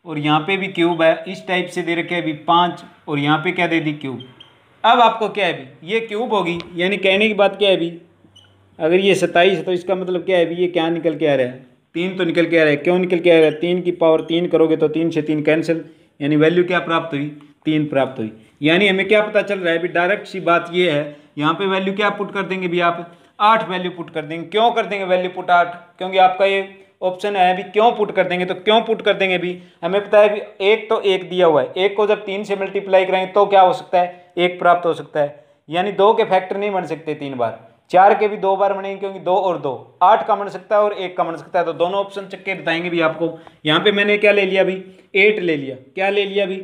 और यहाँ पे भी क्यूब है इस टाइप से दे रखे अभी पाँच और यहाँ पे क्या दे दी क्यूब अब आपको क्या है अभी ये क्यूब होगी यानी कहने की बात क्या है अभी अगर ये सत्ताईस है तो इसका मतलब क्या है अभी ये क्या निकल के आ रहा है तीन तो निकल के आ रहा है क्यों निकल के आ रहा है तीन की पावर तीन करोगे तो तीन से तीन कैंसिल यानी वैल्यू क्या प्राप्त हुई तीन प्राप्त हुई यानी हमें क्या पता चल रहा है अभी डायरेक्ट सी बात ये है यहाँ पे वैल्यू क्या पुट कर देंगे भी आप आठ वैल्यू पुट कर देंगे क्यों कर देंगे वैल्यू पुट आठ क्योंकि आपका ये ऑप्शन है अभी क्यों पुट कर देंगे तो क्यों पुट कर देंगे अभी हमें पता है अभी एक तो एक दिया हुआ है एक को जब तीन से मल्टीप्लाई करेंगे तो क्या हो सकता है एक प्राप्त हो सकता है यानी दो के फैक्टर नहीं बन सकते तीन बार चार के भी दो बार बनेंगे क्योंकि दो और दो आठ का बन सकता है और एक का बन सकता है तो दोनों ऑप्शन चक के बताएंगे भी आपको यहाँ पे मैंने क्या ले लिया अभी एट ले लिया क्या ले लिया अभी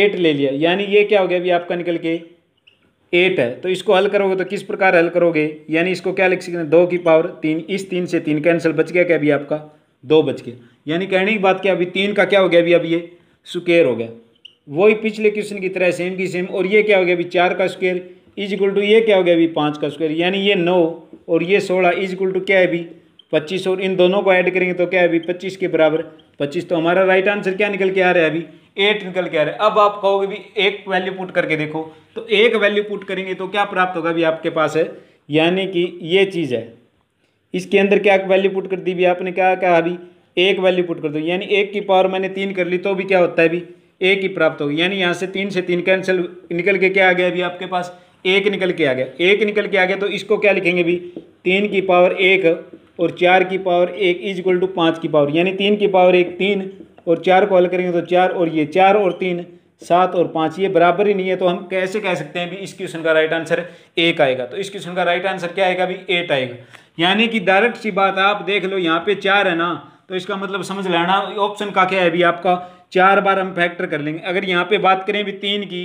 एट ले लिया यानी ये क्या हो गया अभी आपका निकल के एट है तो इसको हल करोगे तो किस प्रकार हल करोगे यानी इसको क्या लिख सकते हैं दो की पावर तीन इस तीन से तीन कैंसिल बच गया क्या अभी आपका दो बच गया यानी कहने की बात क्या अभी तीन का क्या हो गया अभी अभी ये स्क्वेयर हो गया वही पिछले क्वेश्चन की तरह सेम की सेम और ये क्या हो गया अभी चार का स्क्वेयर इज इक्वल टू ये क्या हो गया अभी पाँच का स्क्वायर यानी ये नौ और ये सोलह इज इक्वल टू क्या है अभी पच्चीस और इन दोनों को ऐड करेंगे तो क्या है अभी पच्चीस के बराबर पच्चीस तो हमारा राइट आंसर क्या निकल के आ रहा है अभी एट निकल के आ रहा है अब आप कहोगे भी एक वैल्यू पुट करके देखो तो एक वैल्यू पुट करेंगे तो क्या प्राप्त होगा अभी आपके पास है यानी कि ये चीज़ है इसके अंदर क्या वैल्यू पुट कर दी भी आपने क्या कहा अभी एक वैल्यू पुट कर दो यानी एक की पावर मैंने तीन कर ली तो भी क्या होता है अभी एक ही प्राप्त होगी यानी यहाँ से तीन से तीन कैंसिल निकल के क्या आ गया अभी आपके पास एक निकल के आ गया एक निकल के आ गया तो इसको क्या लिखेंगे भी तीन की पावर एक और चार की पावर एक इज इक्वल टू पाँच की पावर यानी तीन की पावर एक तीन और चार को हल करेंगे तो चार और ये चार और तीन सात और पाँच ये बराबर ही नहीं है तो हम कैसे कह सकते हैं भी इस क्वेश्चन का राइट आंसर एक आएगा तो इस क्वेश्चन का राइट आंसर क्या आएगा भी एट आएगा यानी कि डायरेक्ट सी बात आप देख लो यहाँ पे चार है ना तो इसका मतलब समझ लेना ऑप्शन का क्या है अभी आपका चार बार हम फैक्टर कर लेंगे अगर यहाँ पे बात करें भी तीन की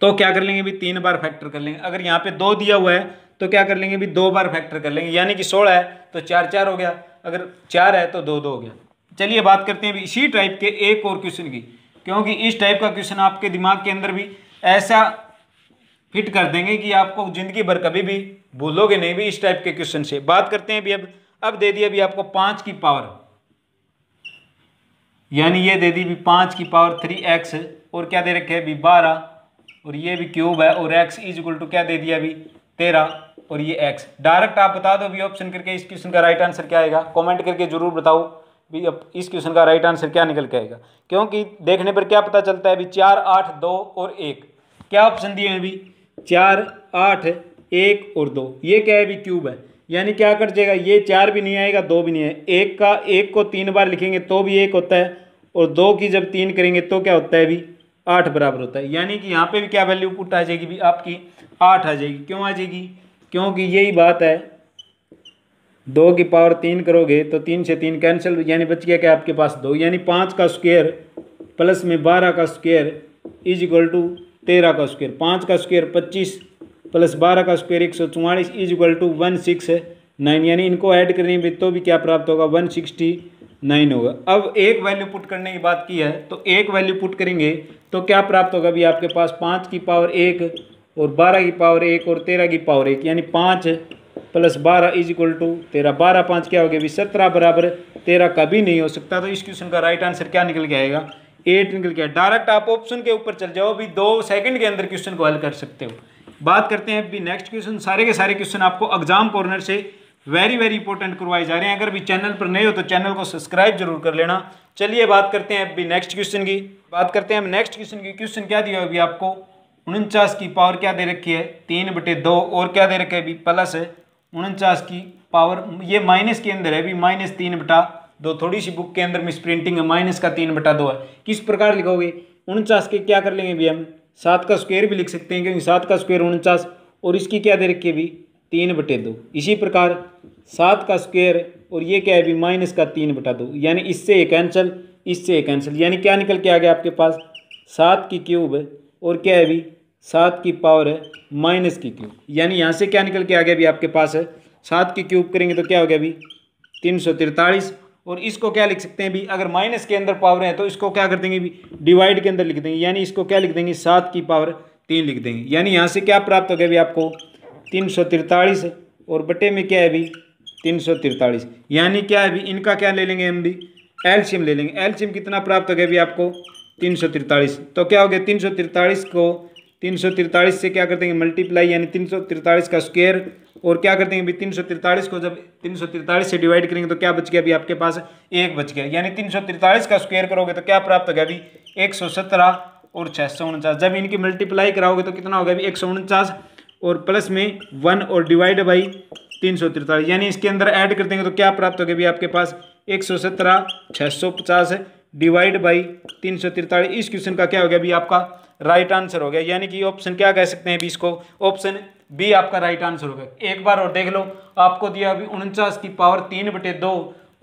तो क्या कर लेंगे भी तीन बार फैक्टर कर लेंगे अगर यहाँ पे दो दिया हुआ है तो क्या कर लेंगे भी दो बार फैक्टर कर लेंगे यानी कि सोलह है तो चार चार हो गया अगर चार है तो दो दो हो गया चलिए बात करते हैं इसी टाइप के एक और क्वेश्चन की क्योंकि इस टाइप का क्वेश्चन आपके दिमाग के अंदर भी ऐसा फिट कर देंगे कि आपको ज़िंदगी भर कभी भी भूलोगे नहीं भी इस टाइप के क्वेश्चन से बात करते हैं अभी अब अब दे दिया अभी आपको पाँच की पावर यानी ये दे दी भी पाँच की पावर थ्री एक्स और क्या दे रखे है बारह और ये भी क्यूब है और एक्स इज इक्वल टू क्या दे दिया अभी तेरह और ये एक्स डायरेक्ट आप बता दो अभी ऑप्शन करके इस क्वेश्चन का राइट आंसर क्या आएगा कमेंट करके जरूर बताओ भी अब इस क्वेश्चन का राइट आंसर क्या निकल के आएगा क्योंकि देखने पर क्या पता चलता है अभी चार आठ दो और एक क्या ऑप्शन दिए हैं अभी चार आठ एक और दो ये क्या है अभी क्यूब है यानी क्या कर जाएगा ये चार भी नहीं आएगा दो भी नहीं आएगा एक का एक को तीन बार लिखेंगे तो भी एक होता है और दो की जब तीन करेंगे तो क्या होता है अभी आठ बराबर होता है यानी कि यहाँ पे भी क्या वैल्यू पुट आ जाएगी भी आपकी आठ आ जाएगी क्यों आ जाएगी क्योंकि यही बात है दो की पावर तीन करोगे तो तीन से तीन कैंसिल यानी बच गया क्या आपके पास दो यानी पाँच का स्क्वेयर प्लस में बारह का स्क्वेयर इज इक्वल टू तेरह का स्क्वेयर पाँच का स्क्वेयर पच्चीस प्लस बारह का स्क्वेयर एक सौ चौवालीस is equal to one six nine यानी इनको ऐड करेंगे तो भी क्या प्राप्त होगा वन सिक्सटी नाइन होगा अब एक वैल्यू पुट करने की बात की है तो एक वैल्यू पुट करेंगे तो क्या प्राप्त होगा अभी आपके पास पाँच की पावर एक और बारह की पावर एक और तेरह की पावर एक यानी पाँच प्लस बारह इज इक्वल टू तेरह बारह पाँच क्या हो गया अभी सत्रह बराबर तेरह कभी नहीं हो सकता तो इस क्वेश्चन का राइट आंसर क्या निकल के आएगा एट निकल गया डायरेक्ट आप ऑप्शन के ऊपर चल जाओ अभी दो सेकंड के अंदर क्वेश्चन को हल कर सकते हो बात करते हैं अभी नेक्स्ट क्वेश्चन सारे के सारे क्वेश्चन आपको एग्जाम कॉर्नर से वेरी वेरी इंपॉर्टेंट करवाए जा रहे हैं अगर भी चैनल पर नए हो तो चैनल को सब्सक्राइब जरूर कर लेना चलिए बात करते हैं अभी नेक्स्ट क्वेश्चन की बात करते हैं हम नेक्स्ट क्वेश्चन की क्वेश्चन क्या दिया अभी आपको उनचास की पावर क्या दे रखी है तीन बटे दो और क्या दे रखा है अभी प्लस है उनचास की पावर ये माइनस के अंदर है अभी माइनस तीन बटा दो थोड़ी सी बुक के अंदर मिस प्रिंटिंग है माइनस का तीन बटा दो है किस प्रकार लिखोगे उनचास के क्या कर लेंगे अभी हम सात का स्क्वेयर भी लिख सकते हैं क्योंकि सात का स्क्वेयर उनचास और इसकी क्या दे रखी है अभी तीन बटे दो इसी प्रकार सात का स्क्वेयर और ये क्या है अभी माइनस का तीन बटा दो यानी इससे एक कैंसिल इससे एक कैंसिल यानी क्या निकल के आ गया आपके पास सात की क्यूब है और क्या है अभी सात की पावर है माइनस की क्यूब यानी यहाँ से क्या निकल के आ गया अभी आपके पास है सात की क्यूब करेंगे तो क्या हो गया अभी तीन सौ तिरतालीस और इसको क्या लिख सकते हैं भी अगर माइनस के अंदर पावर है तो इसको क्या कर देंगे भी डिवाइड के अंदर लिख देंगे यानी इसको क्या लिख देंगे सात की पावर तीन लिख देंगे यानी यहाँ से क्या प्राप्त हो गया भी आपको तीन सौ तिरतालीस और बटे में क्या है अभी तीन सौ तिरतालीस यानी क्या है अभी इनका क्या ले लेंगे हम भी एल्शियम ले लेंगे एल्शियम कितना प्राप्त हो गया अभी आपको तीन सौ तिरतालीस तो क्या हो गया तीन सौ तिरतालीस को तीन सौ तिरतालीस से क्या कर देंगे मल्टीप्लाई यानी तीन सौ तिरतालीस का स्क्वेयर और क्या कर देंगे अभी तीन सौ तिरतालीस को जब तीन सौ तिरतालीस से डिवाइड करेंगे तो क्या बच गया अभी आपके पास एक बच गया यानी तीन सौ तिरतालीस का स्क्वेयर करोगे तो क्या प्राप्त हो गया अभी एक सौ सत्रह और छः सौ उनचास जब इनकी मल्टीप्लाई कराओगे तो कितना हो गया अभी एक सौ उनचास और प्लस में वन और डिवाइड बाई तीन सौ तिरतालीस यानी इसके अंदर ऐड कर देंगे तो क्या प्राप्त होगा भी आपके पास एक सौ सत्रह छः सौ पचास डिवाइड बाई तीन सौ तिरतालीस इस क्वेश्चन का क्या हो गया अभी आपका राइट आंसर हो गया यानी कि ऑप्शन क्या कह सकते हैं अभी इसको ऑप्शन बी आपका राइट आंसर हो गया एक बार और देख लो आपको दिया अभी उनचास की पावर तीन बटे दो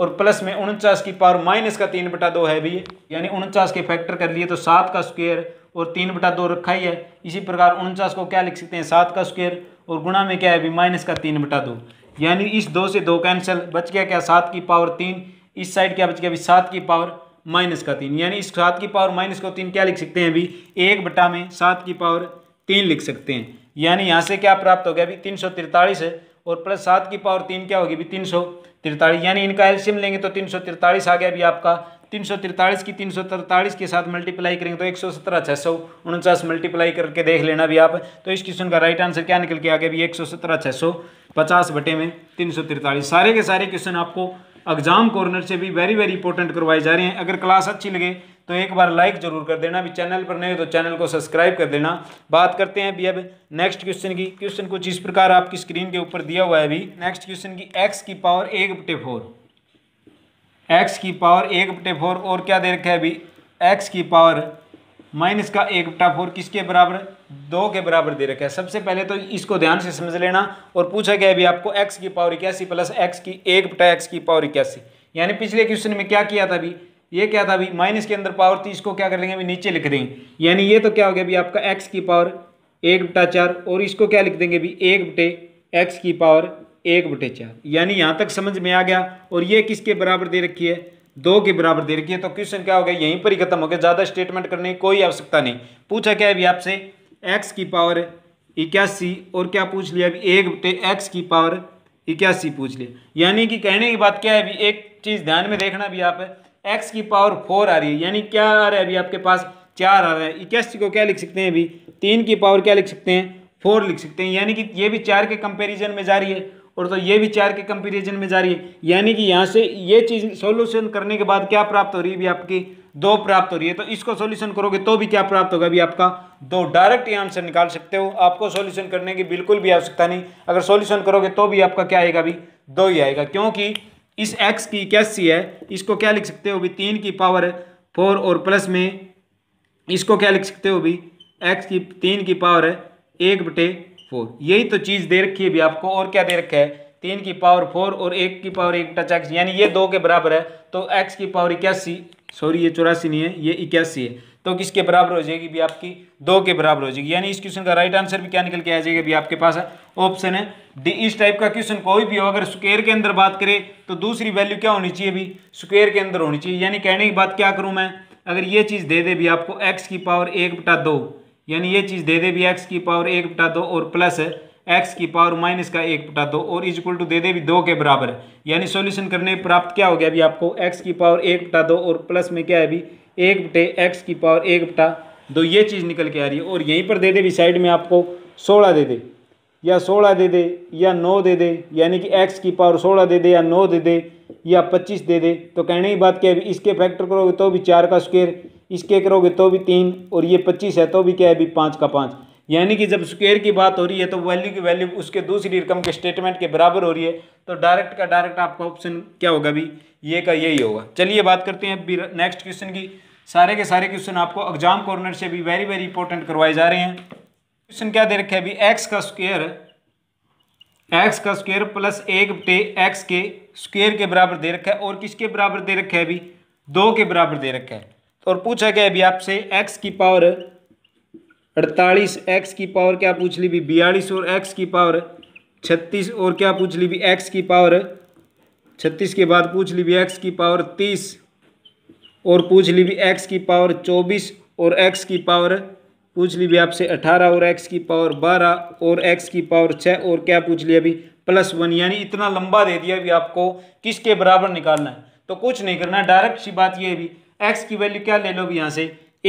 और प्लस में उनचास की पावर माइनस का तीन बटा दो है भी यानी उनचास के फैक्टर कर लिए तो सात का स्क्वेयर और तीन बटा दो रखा ही है इसी प्रकार उनचास को क्या लिख सकते हैं सात का स्क्वेयर और गुणा में क्या है अभी माइनस का तीन बटा दो यानी इस दो से दो कैंसिल बच गया क्या सात की पावर तीन इस साइड क्या बच गया अभी सात की पावर माइनस का तीन यानी इस सात की पावर माइनस का तीन क्या लिख सकते हैं अभी एक बटा में सात की पावर तीन लिख सकते हैं यानी यहाँ से क्या प्राप्त हो गया अभी तीन सौ तिरतालीस है और प्लस सात की पावर तीन क्या होगी अभी तीन सौ तिरतालीस यानी इनका एल्शियम लेंगे तो तीन सौ आ गया अभी आपका तीन सौ तिरतालीस की तीन सौ तिरतालीस के साथ मल्टीप्लाई करेंगे तो एक सौ सत्रह छः सौ उनचास मल्टीप्लाई करके देख लेना भी आप तो इस क्वेश्चन का राइट आंसर क्या निकल के आ गया भी एक सौ सत्रह छः सौ पचास बटे में तीन सौ तिरतालीस सारे के सारे क्वेश्चन आपको एग्जाम कॉर्नर से भी वेरी वेरी इंपॉर्टेंट करवाए जा रहे हैं अगर क्लास अच्छी लगे तो एक बार लाइक जरूर कर देना अभी चैनल पर नए हो तो चैनल को सब्सक्राइब कर देना बात करते हैं अभी अब नेक्स्ट क्वेश्चन की क्वेश्चन कुछ इस प्रकार आपकी स्क्रीन के ऊपर दिया हुआ है अभी नेक्स्ट क्वेश्चन की एक्स की पावर एक बटे फोर एक्स की पावर एक बटे फोर और क्या दे रखा है अभी एक्स की पावर माइनस का एक बटा फोर किसके बराबर दो के बराबर दे रखा है सबसे पहले तो इसको ध्यान से समझ लेना और पूछा गया अभी आपको एक्स की पावर इक्यासी प्लस एक्स की एक बटा एक्स की पावर इक्यासी यानी पिछले क्वेश्चन में क्या किया था अभी ये क्या था अभी माइनस के अंदर पावर थी तो इसको क्या कर लेंगे अभी नीचे लिख देंगे यानी ये तो क्या हो गया अभी आपका एक्स की पावर एक बटा चार और इसको क्या लिख देंगे अभी एक बटे एक्स की पावर एक बटे चार यानी यहाँ तक समझ में आ गया और ये किसके बराबर दे रखी है दो के बराबर दे रखी है तो क्वेश्चन क्या हो गया यहीं पर ही खत्म हो गया ज़्यादा स्टेटमेंट करने की कोई आवश्यकता नहीं पूछा क्या अभी आपसे एक्स की पावर इक्यासी और क्या पूछ लिया अभी एक बटे तो एक्स की पावर इक्यासी पूछ लिया यानी कि कहने की बात क्या है अभी एक चीज़ ध्यान में देखना अभी आप एक्स की पावर फोर आ रही है यानी क्या आ रहा है अभी आपके पास चार आ रहा है इक्यासी को क्या लिख सकते हैं अभी तीन की पावर क्या लिख सकते हैं फोर लिख सकते हैं यानी कि ये भी चार के कंपेरिजन में जा रही है और तो ये भी चार के कंपेरिजन में जा रही है यानी कि यहाँ से ये चीज़ सोल्यूशन करने के बाद क्या प्राप्त हो रही है भी आपकी दो प्राप्त हो रही है तो इसको सॉल्यूशन करोगे तो भी क्या प्राप्त होगा अभी आपका दो डायरेक्ट ये आंसर निकाल सकते हो आपको सॉल्यूशन करने की बिल्कुल भी आवश्यकता नहीं अगर सॉल्यूशन करोगे तो भी आपका क्या आएगा अभी दो ही आएगा क्योंकि इस एक्स की इक्यासी है इसको क्या लिख सकते हो भी तीन की पावर फोर और प्लस में इसको क्या लिख सकते हो भी एक्स की तीन की पावर है एक बटे फोर यही तो चीज़ दे रखी है भी आपको और क्या दे रखा है तीन की पावर फोर और एक की पावर एक टच एक्स यानी ये दो के बराबर है तो एक्स की पावर इक्यासी सॉरी ये चौरासी नहीं है ये इक्यासी है तो किसके बराबर हो जाएगी भी आपकी दो के बराबर हो जाएगी यानी इस क्वेश्चन का राइट आंसर भी क्या निकल के आ जाएगा भी आपके पास ऑप्शन है डी इस टाइप का क्वेश्चन कोई भी हो अगर स्क्वेयर के अंदर बात करें तो दूसरी वैल्यू क्या होनी चाहिए भी स्क्वेयर के अंदर होनी चाहिए यानी कहने की बात क्या करूँ मैं अगर ये चीज़ दे दे भी आपको एक्स की पावर एक बटा दो यानी ये चीज़ दे दे भी एक्स की पावर एक बटा दो और प्लस एक्स की पावर माइनस का एक बटा दो और इज इक्वल टू दे दे भी दो के बराबर है यानी सॉल्यूशन करने प्राप्त क्या हो गया अभी आपको एक्स की पावर एक बटा दो और प्लस में क्या है अभी एक बटे एक्स की पावर एक बटा दो ये चीज़ निकल के आ रही है और यहीं पर दे दे भी साइड में आपको सोलह दे दे या सोलह दे दे या नौ दे दे यानी कि एक्स की पावर सोलह दे दे या नौ दे दे या पच्चीस दे दे तो कहने की बात क्या है इसके फैक्टर करोगे तो भी चार का स्क्वेयर इसके करोगे तो भी तीन और ये पच्चीस है तो भी क्या है अभी पाँच का पाँच यानी कि जब स्क्वेयर की बात हो रही है तो वैल्यू की वैल्यू उसके दूसरी रकम के स्टेटमेंट के बराबर हो रही है तो डायरेक्ट का डायरेक्ट आपका ऑप्शन क्या होगा अभी ये का यही होगा चलिए बात करते हैं अभी नेक्स्ट क्वेश्चन की सारे के सारे क्वेश्चन आपको एग्जाम कॉर्नर से भी वेरी वेरी इंपॉर्टेंट करवाए जा रहे हैं क्वेश्चन क्या दे रखे है अभी एक्स का स्क्वेयर एक्स का स्क्वेयर प्लस एक बटे एक्स के स्क्वेयर के बराबर दे रखा है और किसके बराबर दे रखा है अभी दो के बराबर दे रखा है और पूछा गया अभी आपसे एक्स की पावर अड़तालीस एक्स की पावर क्या पूछ ली भी बयालीस और एक्स की पावर छत्तीस और क्या पूछ ली भी एक्स की पावर छत्तीस के बाद पूछ ली भी एक्स की पावर तीस और पूछ ली भी एक्स की पावर चौबीस और एक्स की पावर पूछ ली भी आपसे अठारह और एक्स की पावर बारह और एक्स की पावर छः और क्या पूछ लिया अभी प्लस वन यानी इतना लंबा दे दिया अभी आपको किसके बराबर निकालना है तो कुछ नहीं करना डायरेक्ट सी बात यह अभी एक्स की वैल्यू क्या ले लो भी यहाँ से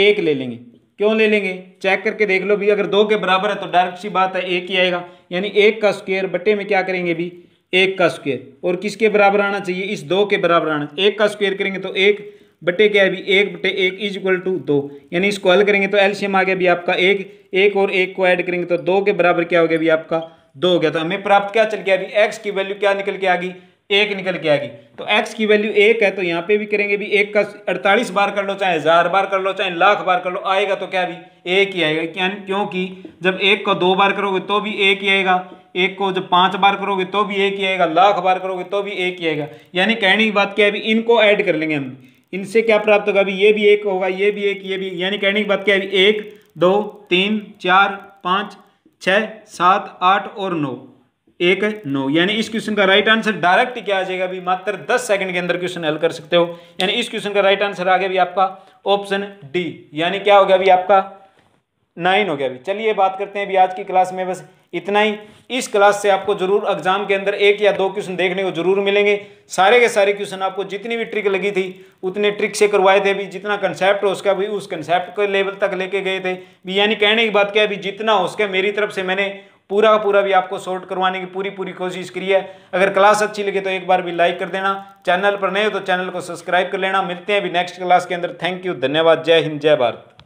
एक ले लेंगे क्यों ले लेंगे चेक करके देख लो भी अगर दो के बराबर है तो डायरेक्ट सी बात है एक ही आएगा यानी एक का स्क्वेयर बटे में क्या करेंगे भी एक का स्क्वेयर और किसके बराबर आना चाहिए इस दो के बराबर आना एक का स्क्वेयर करेंगे तो एक बटे क्या है भी एक बटे एक इज इक्वल टू दो यानी इसको हल करेंगे तो एल्शियम आ गया भी आपका एक एक और एक को ऐड करेंगे तो दो के बराबर क्या हो गया अभी आपका दो हो गया तो हमें प्राप्त क्या चल गया अभी एक्स की वैल्यू क्या निकल के आ गई एक निकल के आएगी तो एक्स की वैल्यू एक है तो यहाँ पे भी करेंगे भी एक का अड़तालीस बार कर लो चाहे हज़ार बार कर लो चाहे लाख बार कर लो आएगा तो क्या भी एक ही आएगा क्या क्योंकि जब एक को दो बार करोगे तो भी एक ही आएगा एक को जब पांच बार करोगे तो भी एक ही आएगा लाख बार करोगे तो भी एक ही आएगा यानी कहने की बात क्या है इनको ऐड कर लेंगे हम इनसे क्या प्राप्त होगा अभी ये भी एक होगा ये भी एक ये भी यानी कहने की बात क्या है एक दो तीन चार पाँच छः सात आठ और नौ एक नौ यानी इस क्वेश्चन का राइट आंसर डायरेक्ट क्या आ जाएगा अभी मात्र दस सेकंड के अंदर क्वेश्चन हल कर सकते हो यानी इस क्वेश्चन का राइट आंसर आ गया अभी आपका ऑप्शन डी यानी क्या हो गया अभी आपका नाइन हो गया अभी चलिए बात करते हैं अभी आज की क्लास में बस इतना ही इस क्लास से आपको जरूर एग्जाम के अंदर एक या दो क्वेश्चन देखने को जरूर मिलेंगे सारे के सारे क्वेश्चन आपको जितनी भी ट्रिक लगी थी उतने ट्रिक से करवाए थे भी जितना कंसेप्ट हो उसका भी उस कंसेप्ट के लेवल तक लेके गए थे भी यानी कहने की बात क्या अभी जितना हो सके मेरी तरफ से मैंने पूरा का पूरा भी आपको शॉर्ट करवाने की पूरी पूरी कोशिश करी है अगर क्लास अच्छी लगे तो एक बार भी लाइक कर देना चैनल पर नए हो तो चैनल को सब्सक्राइब कर लेना मिलते हैं अभी नेक्स्ट क्लास के अंदर थैंक यू धन्यवाद जय हिंद जय भारत